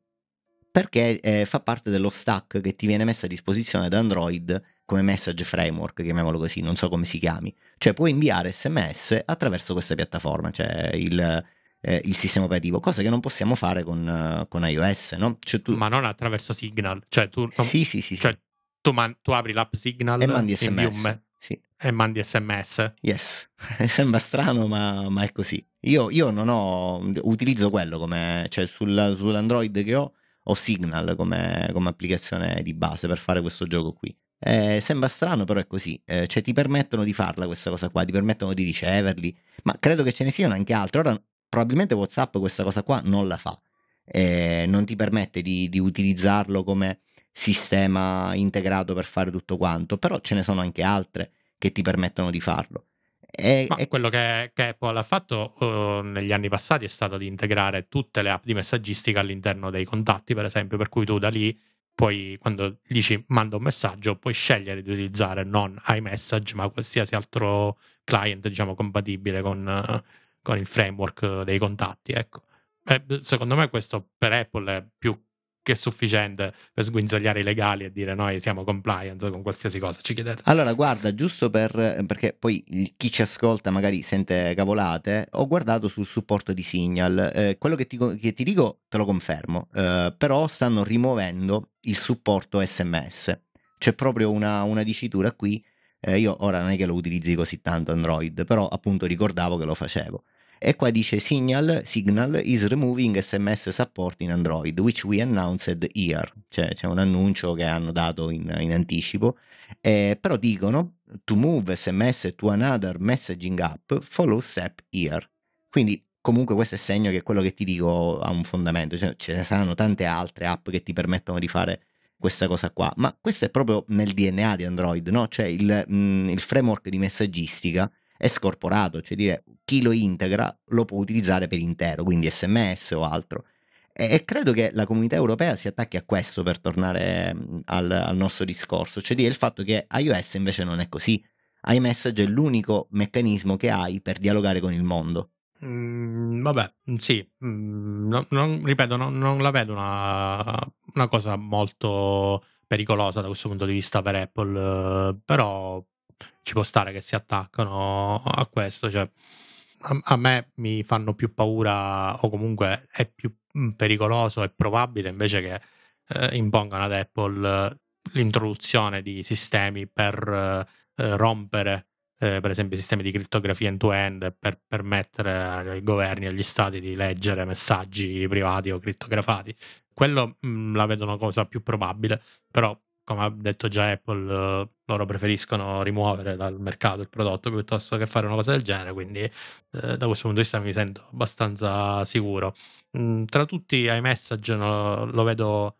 perché eh, fa parte dello stack che ti viene messo a disposizione da Android come message framework, chiamiamolo così, non so come si chiami. Cioè puoi inviare sms attraverso questa piattaforma, cioè il, eh, il sistema operativo, cosa che non possiamo fare con, con iOS, no? Cioè, tu... Ma non attraverso Signal, cioè tu... Non... Sì, sì, sì. Cioè, tu, man- tu apri l'app Signal e mandi SMS. Me- sì. E mandi sms. Yes, sembra strano ma, ma è così. Io, io, non ho, utilizzo quello come, cioè sul, sull'Android che ho, ho Signal come, come applicazione di base per fare questo gioco qui. Eh, sembra strano, però è così. Eh, cioè, ti permettono di farla questa cosa qua, ti permettono di riceverli, ma credo che ce ne siano anche altre. Ora, probabilmente WhatsApp questa cosa qua non la fa, eh, non ti permette di, di utilizzarlo come sistema integrato per fare tutto quanto, però ce ne sono anche altre che ti permettono di farlo. E, e... quello che, che, Apple ha fatto uh, negli anni passati è stato di integrare tutte le app di messaggistica all'interno dei contatti, per esempio, per cui tu da lì poi quando dici manda un messaggio puoi scegliere di utilizzare non iMessage ma qualsiasi altro client diciamo compatibile con, con il framework dei contatti ecco. e, eh, secondo me questo per Apple è più che è sufficiente per sguinzagliare i legali e dire noi siamo compliance con qualsiasi cosa ci chiedete. Allora, guarda, giusto per, eh, perché poi chi ci ascolta magari sente cavolate, ho guardato sul supporto di Signal, eh, quello che ti, che ti, dico te lo confermo, eh, però stanno rimuovendo il supporto SMS. C'è proprio una, una dicitura qui eh, io ora non è che lo utilizzi così tanto Android, però appunto ricordavo che lo facevo. E qua dice Signal, Signal is removing SMS support in Android, which we announced here. Cioè c'è un annuncio che hanno dato in, in anticipo. Eh, però dicono to move SMS to another messaging app, follow step here. Quindi comunque questo è segno che quello che ti dico ha un fondamento. Cioè, ce ne saranno tante altre app che ti permettono di fare questa cosa qua. Ma questo è proprio nel DNA di Android, no? Cioè il, mh, mm, il framework di messaggistica è scorporato, cioè dire chi lo integra lo può utilizzare per intero, quindi sms o altro. E, e credo che la comunità europea si attacchi a questo per tornare mm, al, al nostro discorso, cioè dire il fatto che iOS invece non è così. iMessage è l'unico meccanismo che hai per dialogare con il mondo. Mm, vabbè, mm, sì, mm, no, non, ripeto, no, non la vedo una, una, cosa molto pericolosa da questo punto di vista per Apple, però ci può stare che si attaccano a questo, cioè a, a me mi fanno più paura o comunque è più pericoloso e probabile invece che eh, impongano ad Apple eh, l'introduzione di sistemi per eh, eh, rompere eh, per esempio i sistemi di criptografia end-to-end per permettere ai governi e agli stati di leggere messaggi privati o criptografati. Quello mh, la vedo una cosa più probabile, però come ha detto già Apple, eh, loro preferiscono rimuovere dal mercato il prodotto piuttosto che fare una cosa del genere, quindi eh, da questo punto di vista mi sento abbastanza sicuro. Mm, tra tutti iMessage no, lo vedo,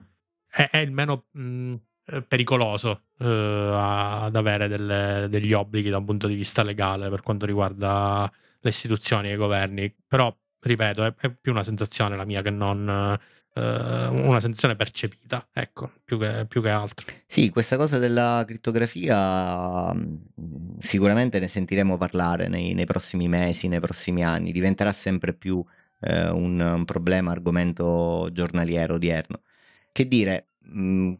è, è il meno mh, mm, eh, pericoloso eh, ad avere delle, degli obblighi da un punto di vista legale per quanto riguarda le istituzioni e i governi, però ripeto, è, è più una sensazione la mia che non eh, una sensazione percepita, ecco, più che, più che, altro. Sì, questa cosa della criptografia mm, sicuramente ne sentiremo parlare nei, nei prossimi mesi, nei prossimi anni, diventerà sempre più eh, un, un, problema, argomento giornaliero odierno. Che dire, mh, mm,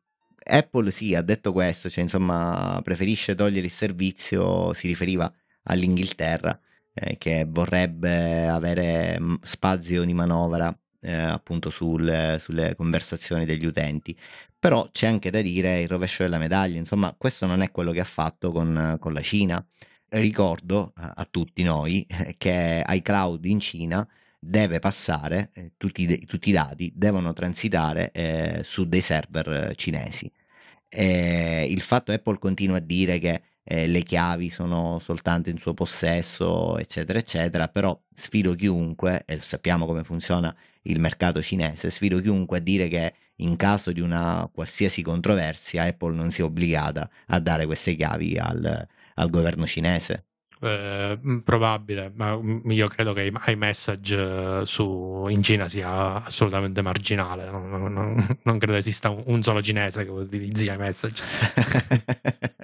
Apple sì, ha detto questo, cioè insomma preferisce togliere il servizio, si riferiva all'Inghilterra, eh, che vorrebbe avere mm, spazio di manovra eh, appunto sul, sulle conversazioni degli utenti. Però c'è anche da dire il rovescio della medaglia, insomma questo non è quello che ha fatto con, con la Cina. Eh. Ricordo a, tutti noi eh, che iCloud in Cina deve passare, eh, tutti, tutti, i dati devono transitare eh, su dei server cinesi. E il fatto che Apple continua a dire che eh, le chiavi sono soltanto in suo possesso, eccetera, eccetera, però sfido chiunque, e sappiamo come funziona il mercato cinese. Sfido chiunque a dire che in caso di una qualsiasi controversia Apple non sia obbligata a dare queste chiavi al, al governo cinese. Eh, mm, probabile, ma mm, io credo che message eh, su, in Cina sia assolutamente marginale. Non, non, non credo esista un, solo cinese che utilizzi i message.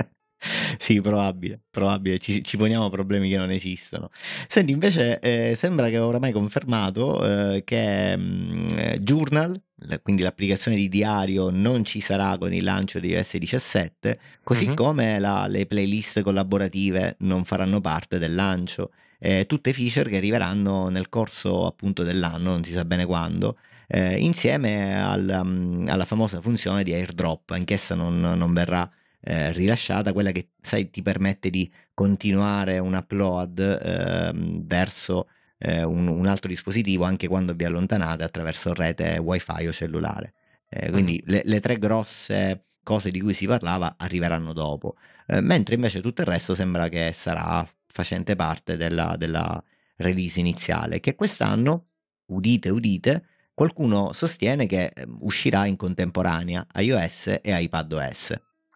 sì, probabile, probabile. Ci, ci, poniamo problemi che non esistono. Senti, invece eh, sembra che oramai confermato eh, che mh, mm, eh, Journal, quindi l'applicazione di diario non ci sarà con il lancio di iOS 17, così mm-hmm. come la, le playlist collaborative non faranno parte del lancio. Eh, tutte feature che arriveranno nel corso appunto dell'anno, non si sa bene quando, eh, insieme al, um, alla famosa funzione di airdrop, anch'essa non, non verrà eh, rilasciata, quella che sai ti permette di continuare un upload eh, verso eh, un, un, altro dispositivo anche quando vi allontanate attraverso rete wifi o cellulare. Eh, mm. quindi le, le, tre grosse cose di cui si parlava arriveranno dopo, eh, mentre invece tutto il resto sembra che sarà facente parte della, della release iniziale, che quest'anno, udite, udite, Qualcuno sostiene che ehm, uscirà in contemporanea iOS e iPadOS.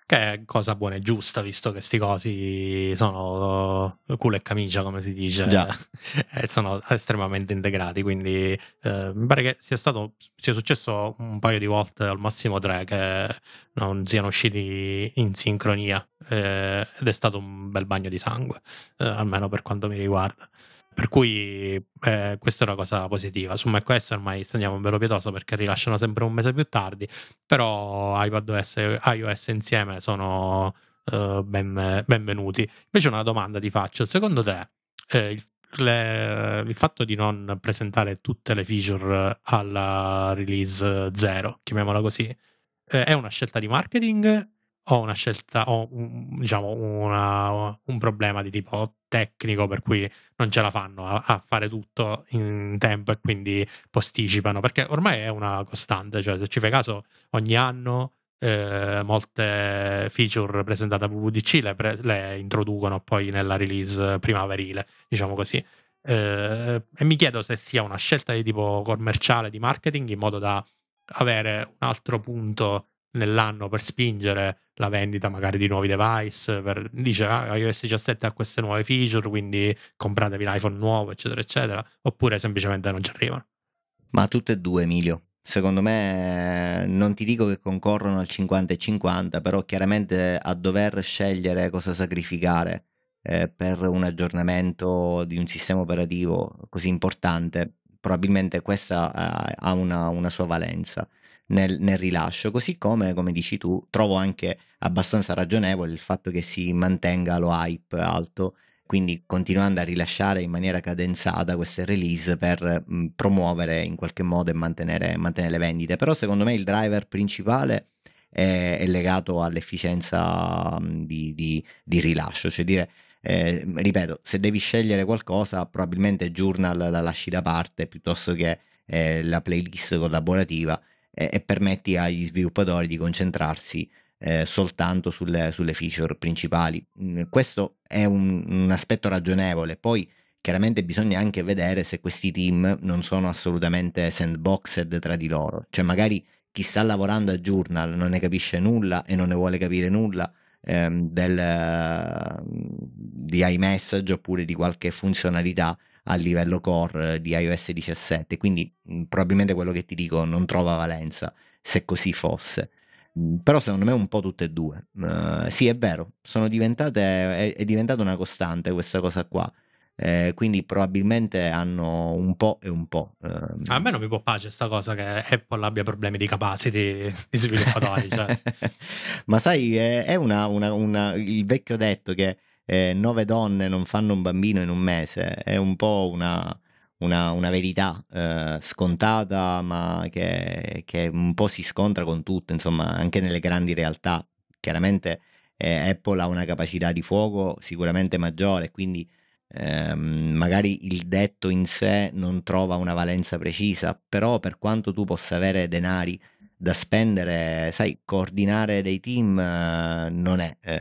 Che è cosa buona e giusta, visto che sti cosi sono eh, culo e camicia, come si dice, Già. e sono estremamente integrati. Quindi eh, mi pare che sia stato sia successo un paio di volte, al massimo tre, che non siano usciti in sincronia. Eh, ed è stato un bel bagno di sangue, eh, almeno per quanto mi riguarda per cui eh, questa è una cosa positiva. Su macOS ormai stendiamo un velo pietoso perché rilasciano sempre un mese più tardi, però iPadOS e iOS insieme sono eh, ben, benvenuti. Invece una domanda ti faccio, secondo te eh, il, le, il, fatto di non presentare tutte le feature alla release 0, chiamiamola così, eh, è una scelta di marketing ho una scelta, ho un, diciamo una, un problema di tipo tecnico per cui non ce la fanno a, a, fare tutto in tempo e quindi posticipano, perché ormai è una costante, cioè se ci fai caso ogni anno eh, molte feature presentate a WWDC le, pre- le, introducono poi nella release primaverile, diciamo così. Eh, e mi chiedo se sia una scelta di tipo commerciale, di marketing, in modo da avere un altro punto nell'anno per spingere la vendita magari di nuovi device, per, dice ah, iOS 17 ha queste nuove feature, quindi compratevi l'iPhone nuovo, eccetera, eccetera, oppure semplicemente non ci arrivano. Ma tutte e due, Emilio. Secondo me non ti dico che concorrono al 50 e 50, però chiaramente a dover scegliere cosa sacrificare eh, per un aggiornamento di un sistema operativo così importante, probabilmente questa eh, ha una, una sua valenza nel, nel, rilascio, così come, come dici tu, trovo anche abbastanza ragionevole il fatto che si mantenga lo hype alto, quindi continuando a rilasciare in maniera cadenzata queste release per mh, mm, promuovere in qualche modo e mantenere, mantenere, le vendite. Però secondo me il driver principale è, è legato all'efficienza mm, di, di, di rilascio, cioè dire... Eh, ripeto, se devi scegliere qualcosa, probabilmente Journal la lasci da parte piuttosto che eh, la playlist collaborativa e, e permetti agli sviluppatori di concentrarsi eh, soltanto sulle, sulle, feature principali. Mm, questo è un, un, aspetto ragionevole, poi chiaramente bisogna anche vedere se questi team non sono assolutamente sandboxed tra di loro, cioè magari chi sta lavorando a Journal non ne capisce nulla e non ne vuole capire nulla ehm, del, di iMessage oppure di qualche funzionalità a livello core eh, di iOS 17, quindi mm, probabilmente quello che ti dico non trova valenza se così fosse. Mm, però secondo me un po' tutte e due. Uh, sì, è vero, sono diventate, è, è diventata una costante questa cosa qua. Eh, quindi probabilmente hanno un po' e un po'. Ehm. A me non mi può fare questa cosa che Apple abbia problemi di capacity di sviluppatori. cioè. Ma sai, è una, una, una, il vecchio detto che eh, nove donne non fanno un bambino in un mese, è un po' una, una, una verità eh, scontata ma che, che, un po' si scontra con tutto, insomma anche nelle grandi realtà. Chiaramente eh, Apple ha una capacità di fuoco sicuramente maggiore, quindi ehm, magari il detto in sé non trova una valenza precisa, però per quanto tu possa avere denari, da spendere, sai, coordinare dei team eh, non è eh,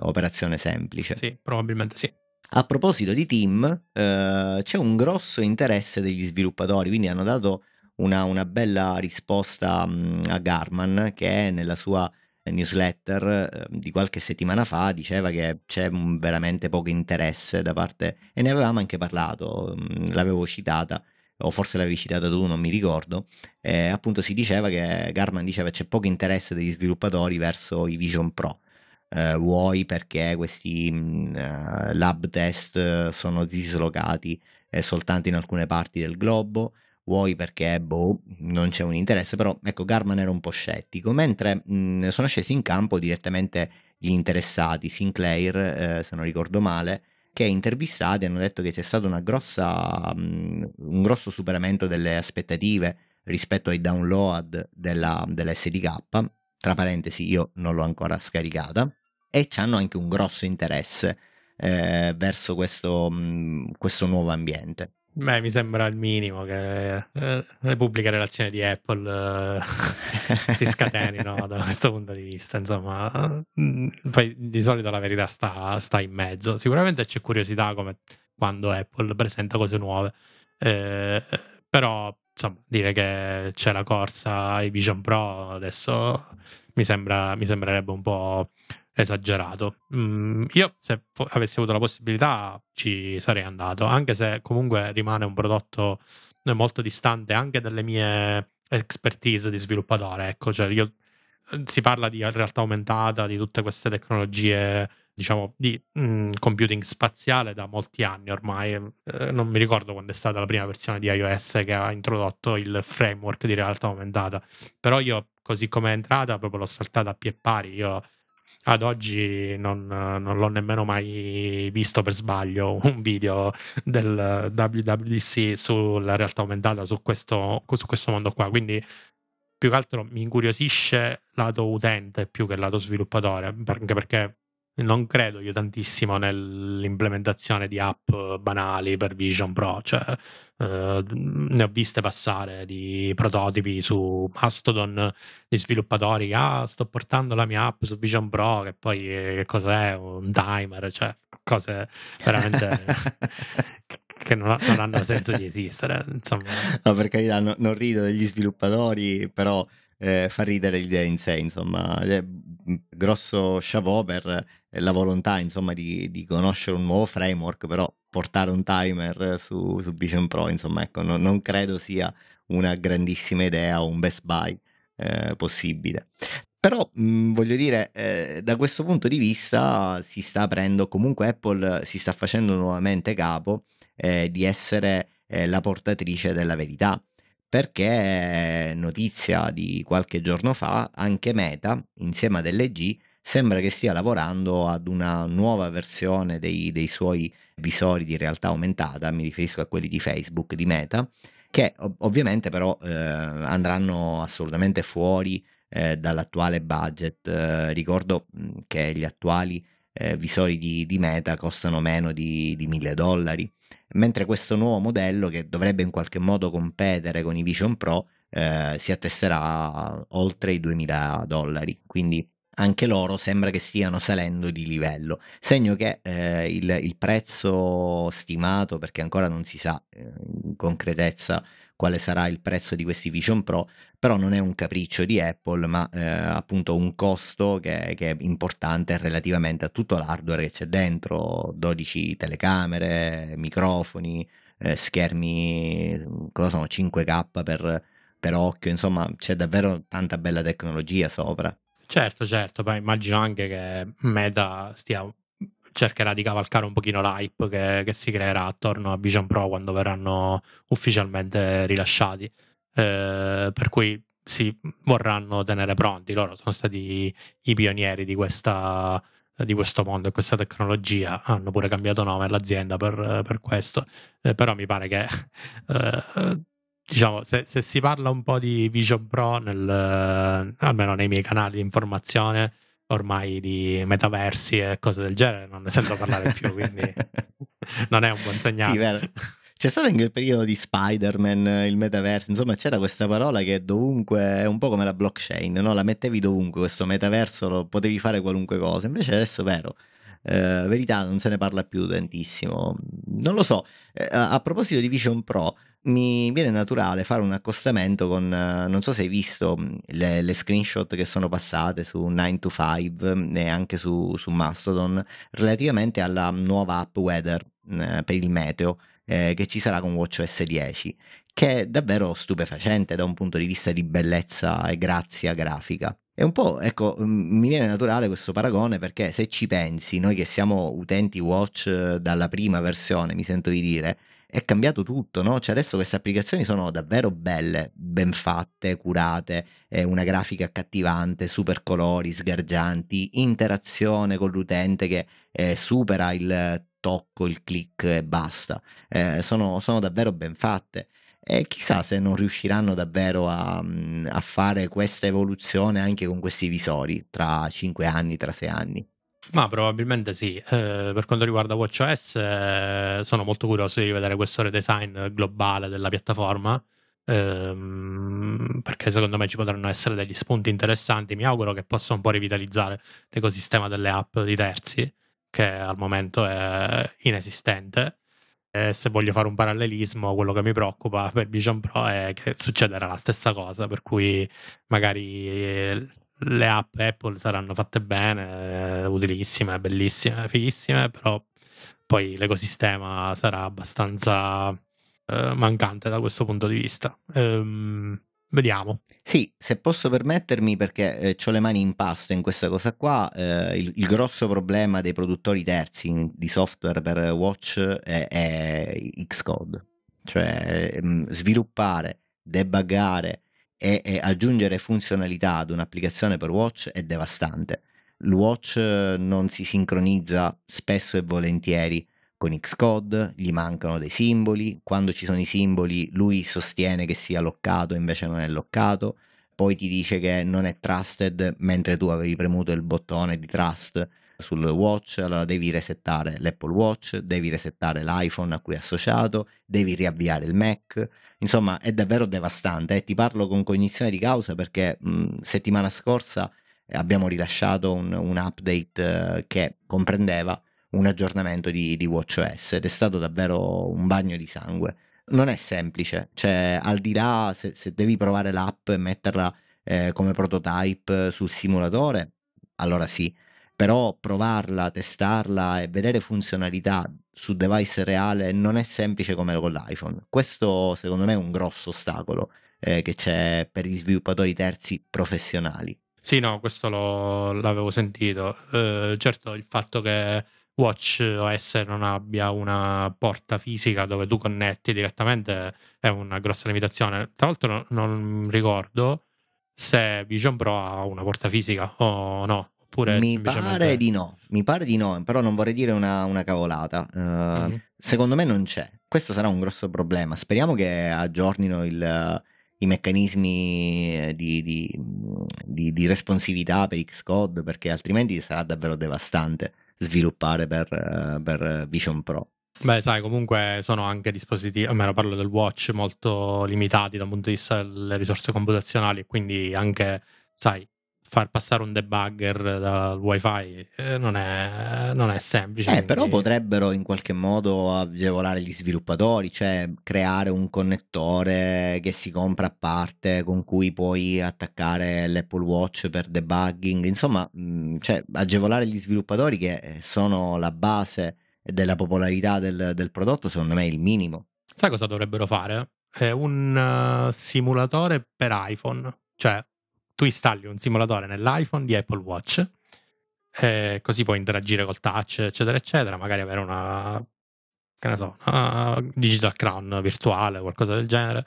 operazione semplice. Sì, probabilmente sì. A proposito di team, eh, c'è un grosso interesse degli sviluppatori, quindi hanno dato una, una bella risposta mh, mm, a Garman che nella sua newsletter eh, di qualche settimana fa diceva che c'è veramente poco interesse da parte e ne avevamo anche parlato, mh, mm, l'avevo citata o forse l'avevi citato tu, non mi ricordo, eh, appunto si diceva che Garman diceva c'è poco interesse degli sviluppatori verso i Vision Pro. Eh, vuoi perché questi mh, mm, eh, lab test sono dislocati eh, soltanto in alcune parti del globo, vuoi perché boh, non c'è un interesse, però ecco Garman era un po' scettico, mentre mh, mm, sono scesi in campo direttamente gli interessati, Sinclair, eh, se non ricordo male, che intervistati hanno detto che c'è stato grossa, mhmm, un grosso superamento delle aspettative rispetto ai download della, della tra parentesi io non l'ho ancora scaricata, e hanno anche un grosso interesse eh, verso questo, mhmm, questo nuovo ambiente. Beh, mi sembra il minimo che eh, le pubbliche relazioni di Apple eh, si scatenino da questo punto di vista. Insomma, mm, poi di solito la verità sta, sta in mezzo. Sicuramente c'è curiosità come quando Apple presenta cose nuove, eh, però insomma, dire che c'è la corsa ai Vision Pro adesso mi, sembra, mi sembrerebbe un po' esagerato. Mm, io se fo- avessi avuto la possibilità ci sarei andato, anche se comunque rimane un prodotto eh, molto distante anche dalle mie expertise di sviluppatore. Ecco, cioè io, eh, si parla di realtà aumentata, di tutte queste tecnologie diciamo di mm, computing spaziale da molti anni ormai eh, non mi ricordo quando è stata la prima versione di iOS che ha introdotto il framework di realtà aumentata però io così come è entrata proprio l'ho saltata a pie pari io ad oggi non, non l'ho nemmeno mai visto per sbaglio un video del WWDC sulla realtà aumentata su questo, su questo mondo qua. Quindi più che altro mi incuriosisce lato utente più che lato sviluppatore, anche perché non credo io tantissimo nell'implementazione di app banali per Vision Pro, cioè eh, ne ho viste passare di prototipi su Mastodon di sviluppatori, ah sto portando la mia app su Vision Pro che poi eh, cos'è un timer, cioè cose veramente che non, non, hanno senso di esistere, insomma. No, per carità, no, non rido degli sviluppatori, però eh, fa ridere l'idea in sé, insomma, è mm, grosso chapeau per eh, la volontà, insomma, di, di, conoscere un nuovo framework, però portare un timer su, su Vision Pro, insomma, ecco, no, non credo sia una grandissima idea o un best buy eh, possibile. Però mh, mm, voglio dire, eh, da questo punto di vista si sta aprendo, comunque Apple si sta facendo nuovamente capo eh, di essere eh, la portatrice della verità perché notizia di qualche giorno fa, anche Meta, insieme ad LG, sembra che stia lavorando ad una nuova versione dei, dei suoi visori di realtà aumentata, mi riferisco a quelli di Facebook, di Meta, che ovviamente però eh, andranno assolutamente fuori eh, dall'attuale budget. Eh, ricordo mm, che gli attuali eh, visori di, di, Meta costano meno di, di 1000 dollari mentre questo nuovo modello che dovrebbe in qualche modo competere con i Vision Pro eh, si attesserà oltre i 2000 dollari, quindi anche loro sembra che stiano salendo di livello, segno che eh, il, il, prezzo stimato, perché ancora non si sa eh, in concretezza quale sarà il prezzo di questi Vision Pro, però non è un capriccio di Apple, ma eh, appunto un costo che, che, è importante relativamente a tutto l'hardware che c'è dentro, 12 telecamere, microfoni, eh, schermi, cosa sono, 5K per, per occhio, insomma c'è davvero tanta bella tecnologia sopra. Certo, certo, poi immagino anche che Meta stia cercherà di cavalcare un pochino l'hype che, che si creerà attorno a Vision Pro quando verranno ufficialmente rilasciati. Eh, per cui si vorranno tenere pronti. Loro sono stati i pionieri di, questa, di questo mondo e questa tecnologia hanno pure cambiato nome all'azienda per, per questo eh, però mi pare che eh, diciamo se, se, si parla un po' di Vision Pro nel, almeno nei miei canali di informazione ormai di metaversi e cose del genere, non ne sento parlare più, quindi non è un buon segnale. Sì, vero. C'è stato anche il periodo di Spider-Man, eh, il metaverso, insomma c'era questa parola che dovunque è un po' come la blockchain, no? la mettevi dovunque, questo metaverso lo potevi fare qualunque cosa, invece adesso è vero. Eh, verità, non se ne parla più tantissimo. Non lo so. Eh, a, a proposito di Vision Pro, mi viene naturale fare un accostamento con, eh, non so se hai visto mm, le, le screenshot che sono passate su 9 to 5 mm, e anche su, su Mastodon relativamente alla nuova app Weather mm, eh, per il meteo eh, che ci sarà con WatchOS 10 che è davvero stupefacente da un punto di vista di bellezza e grazia grafica. E un po', ecco, mi viene naturale questo paragone perché se ci pensi, noi che siamo utenti watch eh, dalla prima versione, mi sento di dire, è cambiato tutto, no? Cioè adesso queste applicazioni sono davvero belle, ben fatte, curate, eh, una grafica accattivante, super colori, sgargianti, interazione con l'utente che eh, supera il tocco, il click e basta. Eh, sono, sono davvero ben fatte. E chissà se non riusciranno davvero a, mm, a, fare questa evoluzione anche con questi visori tra 5 anni, tra 6 anni. Ma probabilmente sì. Eh, per quanto riguarda WatchOS, eh, sono molto curioso di vedere questo redesign globale della piattaforma. Ehm, perché secondo me ci potranno essere degli spunti interessanti. Mi auguro che possa un po' rivitalizzare l'ecosistema delle app di terzi, che al momento è inesistente. E se voglio fare un parallelismo, quello che mi preoccupa per Vision Pro è che succederà la stessa cosa, per cui magari le app Apple saranno fatte bene, eh, utilissime, bellissime, fighissime, però poi l'ecosistema sarà abbastanza eh, mancante da questo punto di vista. Ehm, vediamo. Sì, se posso permettermi, perché eh, ho le mani in pasta in questa cosa qua, eh, il, il, grosso problema dei produttori terzi in, di software per Watch è, è Xcode, cioè mh, ehm, sviluppare, debuggare e, e aggiungere funzionalità ad un'applicazione per watch è devastante. Il watch eh, non si sincronizza spesso e volentieri con Xcode, gli mancano dei simboli, quando ci sono i simboli lui sostiene che sia loccato invece non è loccato, poi ti dice che non è trusted mentre tu avevi premuto il bottone di trust sul watch, allora devi resettare l'Apple Watch, devi resettare l'iPhone a cui è associato, devi riavviare il Mac, insomma è davvero devastante e eh? ti parlo con cognizione di causa perché mh, mhmm, settimana scorsa eh, abbiamo rilasciato un, un update eh, che comprendeva un aggiornamento di, di WatchOS ed è stato davvero un bagno di sangue. Non è semplice, cioè al di là se, se devi provare l'app e metterla eh, come prototype sul simulatore, allora sì, però provarla, testarla e vedere funzionalità su device reale non è semplice come con l'iPhone. Questo secondo me è un grosso ostacolo eh, che c'è per gli sviluppatori terzi professionali. Sì, no, questo lo, l'avevo sentito. Eh, certo, il fatto che Watch OS non abbia una porta fisica dove tu connetti direttamente è una grossa limitazione. Tra l'altro non ricordo se Vision Pro ha una porta fisica o no. Oppure mi semplicemente... pare di no, mi pare di no, però non vorrei dire una, una cavolata. Uh, mm-hmm. Secondo me non c'è. Questo sarà un grosso problema. Speriamo che aggiornino il, i meccanismi eh, di, di, di, di responsività per Xcode, perché altrimenti sarà davvero devastante sviluppare per, eh, per Vision Pro. Beh, sai, comunque sono anche dispositivi, almeno parlo del watch, molto limitati dal punto di vista delle risorse computazionali, quindi anche, sai, far passare un debugger dal wifi eh, non, è, non, è, semplice. Eh, Però potrebbero in qualche modo agevolare gli sviluppatori, cioè creare un connettore che si compra a parte con cui puoi attaccare l'Apple Watch per debugging, insomma, mm, cioè, agevolare gli sviluppatori che eh, sono la base della popolarità del, del prodotto, secondo me è il minimo. Sai cosa dovrebbero fare? È un uh, simulatore per iPhone, cioè tu installi un simulatore nell'iPhone di Apple Watch, eh, così puoi interagire col touch, eccetera, eccetera, magari avere una, che ne so, una digital crown virtuale, o qualcosa del genere,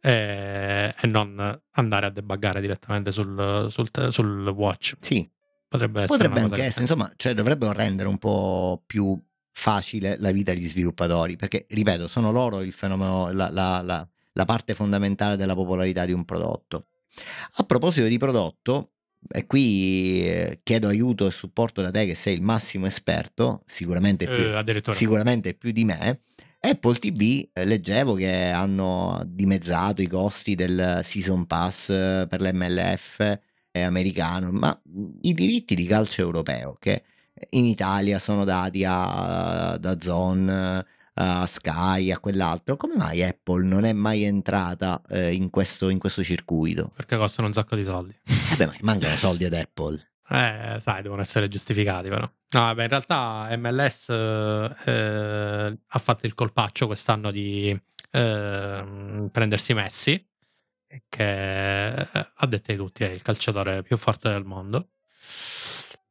eh, e non andare a debuggare direttamente sul, sul, sul watch. Sì. Potrebbe essere. Potrebbe anche essere, insomma, cioè dovrebbero rendere un po' più facile la vita agli sviluppatori, perché, ripeto, sono loro il fenomeno, la, la, la, la parte fondamentale della popolarità di un prodotto. A proposito di prodotto, e qui eh, chiedo aiuto e supporto da te che sei il massimo esperto, sicuramente eh, più, eh, sicuramente più di me. Apple TV eh, leggevo che hanno dimezzato i costi del season pass per l'MLF americano, ma i diritti di calcio europeo che in Italia sono dati a, da Zone a Sky, a quell'altro, come mai Apple non è mai entrata eh, in, questo, in, questo, circuito? Perché costano un sacco di soldi. Vabbè, eh ma mancano soldi ad Apple. Eh, sai, devono essere giustificati però. No, beh, in realtà MLS eh, ha fatto il colpaccio quest'anno di eh, prendersi Messi, che eh, ha detto di tutti è il calciatore più forte del mondo.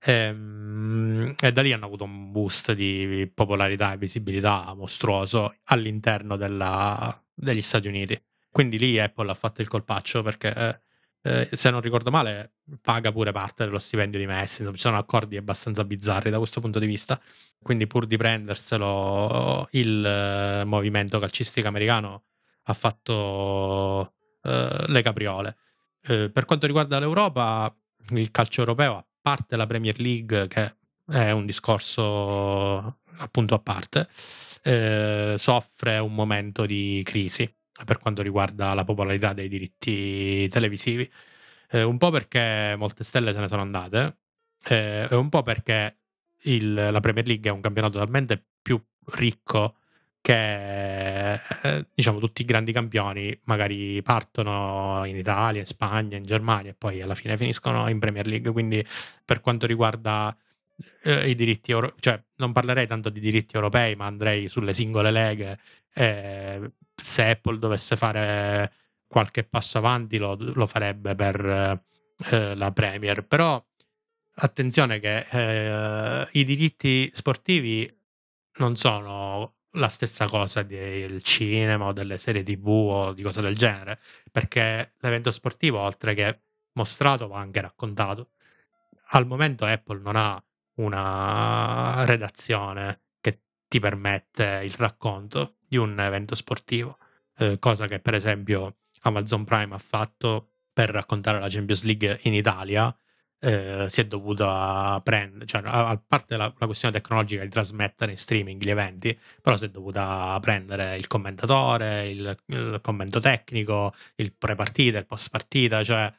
E, ehm, e, da lì hanno avuto un boost di popolarità e visibilità mostruoso all'interno della, degli Stati Uniti. Quindi lì Apple ha fatto il colpaccio perché, eh, eh, se non ricordo male, paga pure parte dello stipendio di Messi. Insomma, ci sono accordi abbastanza bizzarri da questo punto di vista. Quindi, pur di prenderselo, il eh, movimento calcistico americano ha fatto eh, le capriole. Eh, per quanto riguarda l'Europa, il calcio europeo ha parte la Premier League, che è un discorso appunto a parte, eh, soffre un momento di crisi per quanto riguarda la popolarità dei diritti televisivi, eh, un po' perché molte stelle se ne sono andate eh, e un po' perché il, la Premier League è un campionato talmente più ricco che eh, diciamo tutti i grandi campioni magari partono in Italia, in Spagna, in Germania e poi alla fine finiscono in Premier League, quindi per quanto riguarda eh, i diritti europei, cioè non parlerei tanto di diritti europei, ma andrei sulle singole leghe, eh, se Apple dovesse fare qualche passo avanti lo, lo farebbe per eh, la Premier, però attenzione che eh, i diritti sportivi non sono la stessa cosa del cinema o delle serie tv o di cose del genere, perché l'evento sportivo, oltre che mostrato, va anche raccontato. Al momento Apple non ha una redazione che ti permette il racconto di un evento sportivo, eh, cosa che per esempio Amazon Prime ha fatto per raccontare la Champions League in Italia eh, si è dovuta prendere, cioè a, parte la, la, questione tecnologica di trasmettere in streaming gli eventi, però si è dovuta prendere il commentatore, il, il commento tecnico, il pre-partita, il post-partita, cioè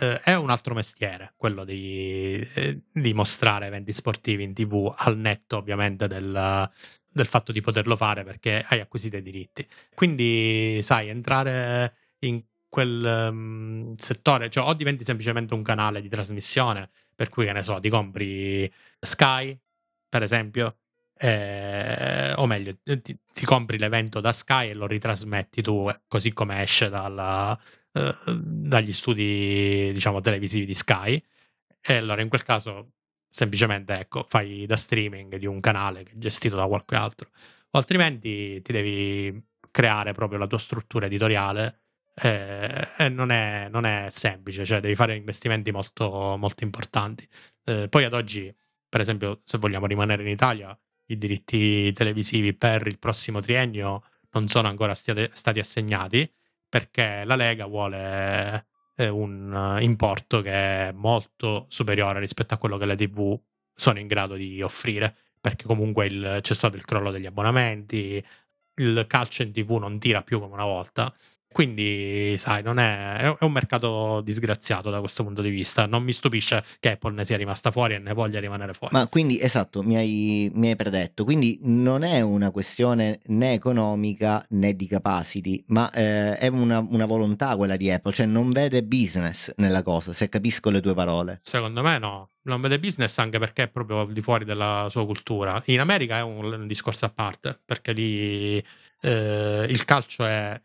eh, è un altro mestiere quello di, eh, di, mostrare eventi sportivi in tv al netto ovviamente del, del fatto di poterlo fare perché hai acquisito i diritti. Quindi, sai, entrare in quel um, settore, cioè o diventi semplicemente un canale di trasmissione, per cui che ne so, ti compri Sky, per esempio, eh, o meglio, eh, ti, ti, compri l'evento da Sky e lo ritrasmetti tu eh, così come esce dalla, eh, dagli studi, diciamo, televisivi di Sky. E allora in quel caso semplicemente ecco, fai da streaming di un canale gestito da qualcun altro, o altrimenti ti devi creare proprio la tua struttura editoriale eh, eh, non, è, non, è, semplice, cioè devi fare investimenti molto, molto importanti. Eh, poi ad oggi, per esempio, se vogliamo rimanere in Italia, i diritti televisivi per il prossimo triennio non sono ancora stiate, stati assegnati perché la Lega vuole eh, un importo che è molto superiore rispetto a quello che le TV sono in grado di offrire, perché comunque il, c'è stato il crollo degli abbonamenti, il calcio in TV non tira più come una volta quindi, sai, non è, è un mercato disgraziato da questo punto di vista. Non mi stupisce che Apple ne sia rimasta fuori e ne voglia rimanere fuori. Ma quindi, esatto, mi hai, mi hai predetto. Quindi non è una questione né economica né di capacity, ma eh, è una, una volontà quella di Apple, cioè non vede business nella cosa, se capisco le tue parole. Secondo me no non vede business anche perché è proprio al di fuori della sua cultura. In America è un, un discorso a parte, perché lì eh, il calcio è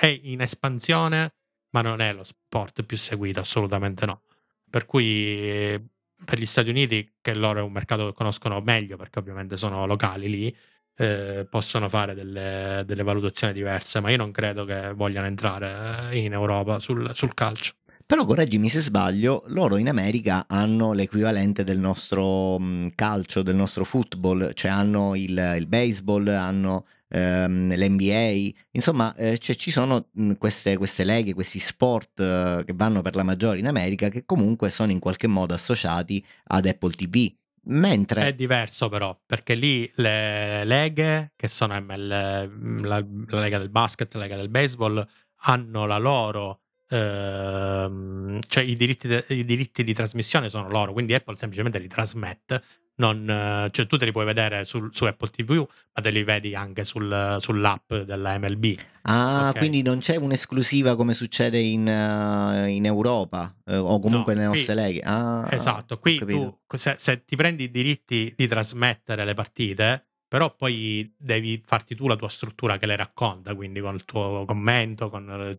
è in espansione, ma non è lo sport più seguito, assolutamente no. Per cui eh, per gli Stati Uniti, che loro è un mercato che conoscono meglio perché ovviamente sono locali lì, eh, possono fare delle, delle, valutazioni diverse, ma io non credo che vogliano entrare in Europa sul, sul calcio. Però correggimi se sbaglio, loro in America hanno l'equivalente del nostro mm, calcio, del nostro football, cioè hanno il, il baseball, hanno ehm, l'NBA, insomma eh, cioè, ci sono mm, queste, queste, leghe, questi sport eh, che vanno per la maggiore in America che comunque sono in qualche modo associati ad Apple TV. Mentre... È diverso però, perché lì le leghe, che sono ML, mm, la, la lega del basket, la lega del baseball, hanno la loro ehm, cioè i diritti, de- i diritti, di trasmissione sono loro, quindi Apple semplicemente li trasmette, non, eh, cioè, tu te li puoi vedere sul, su Apple TV, ma te li vedi anche sul, sull'app della MLB. Ah, okay. quindi non c'è un'esclusiva come succede in, uh, in Europa uh, o comunque no, nelle nostre leghe. Ah, esatto, qui tu, se, se, ti prendi i diritti di trasmettere le partite, però poi devi farti tu la tua struttura che le racconta, quindi con il tuo commento, con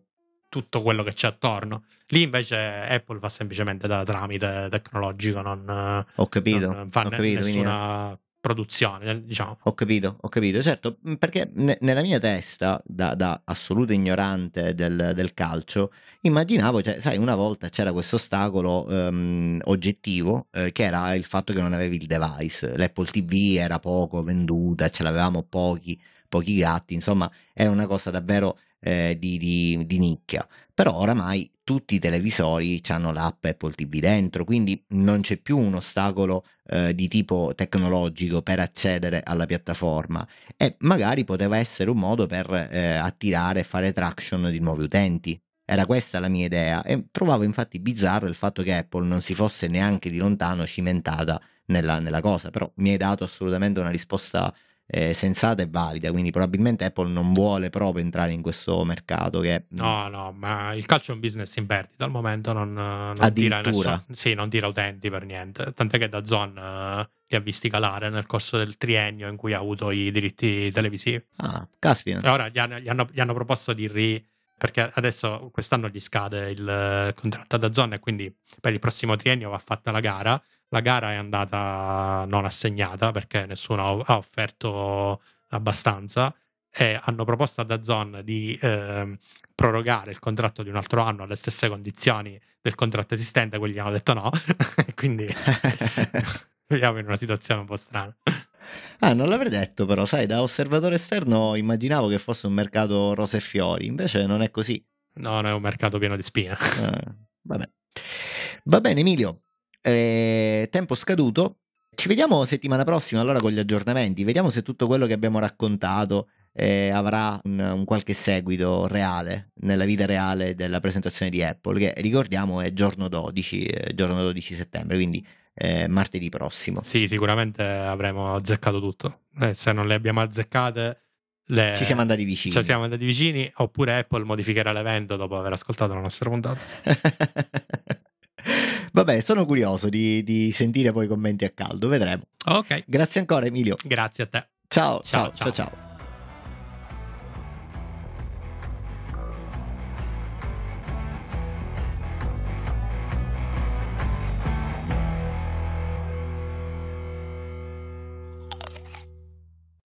tutto quello che c'è attorno. Lì invece Apple va semplicemente da tramite tecnologico, non, ho capito, non fa ho capito, nessuna quindi... produzione, eh, diciamo. Ho capito, ho capito, certo, perché ne, nella mia testa, da, da assoluto ignorante del, del calcio, immaginavo, cioè, sai, una volta c'era questo ostacolo um, oggettivo eh, che era il fatto che non avevi il device, l'Apple TV era poco venduta, ce l'avevamo pochi, pochi gatti, insomma, era una cosa davvero eh, di, di, di nicchia. Però oramai tutti i televisori hanno l'app Apple TV dentro, quindi non c'è più un ostacolo eh, di tipo tecnologico per accedere alla piattaforma e magari poteva essere un modo per eh, attirare e fare traction di nuovi utenti. Era questa la mia idea e trovavo infatti bizzarro il fatto che Apple non si fosse neanche di lontano cimentata nella, nella cosa, però mi hai dato assolutamente una risposta eh, sensata e valida, quindi probabilmente Apple non vuole proprio entrare in questo mercato. Che... No, no, ma il calcio è un business in perdita, al momento non, non tira nessun... sì, non tira utenti per niente, tant'è che da Zone eh, li ha visti calare nel corso del triennio in cui ha avuto i diritti televisivi. Ah, caspita. E ora gli hanno, gli hanno, gli hanno proposto di ri perché adesso quest'anno gli scade il eh, contratto da zona e quindi per il prossimo triennio va fatta la gara. La gara è andata non assegnata perché nessuno ha offerto abbastanza e hanno proposto a Dazon di eh, prorogare il contratto di un altro anno alle stesse condizioni del contratto esistente, quelli hanno detto no, quindi viviamo in una situazione un po' strana. Ah, non l'avrei detto però, sai, da osservatore esterno immaginavo che fosse un mercato rose e fiori, invece non è così. No, non è un mercato pieno di spina. Ah, Va bene, Emilio, eh, tempo scaduto. Ci vediamo settimana prossima allora con gli aggiornamenti, vediamo se tutto quello che abbiamo raccontato eh, avrà un, un, qualche seguito reale nella vita reale della presentazione di Apple, che ricordiamo è giorno 12, eh, giorno 12 settembre, quindi eh, martedì prossimo. Sì, sicuramente avremo azzeccato tutto, eh, se non le abbiamo azzeccate... Le... Ci siamo andati vicini. Ci siamo andati vicini, oppure Apple modificherà l'evento dopo aver ascoltato la nostra puntata. Vabbè, sono curioso di, di, sentire poi i commenti a caldo, vedremo. Ok. Grazie ancora Emilio. Grazie a te. ciao, ciao, ciao. ciao. ciao.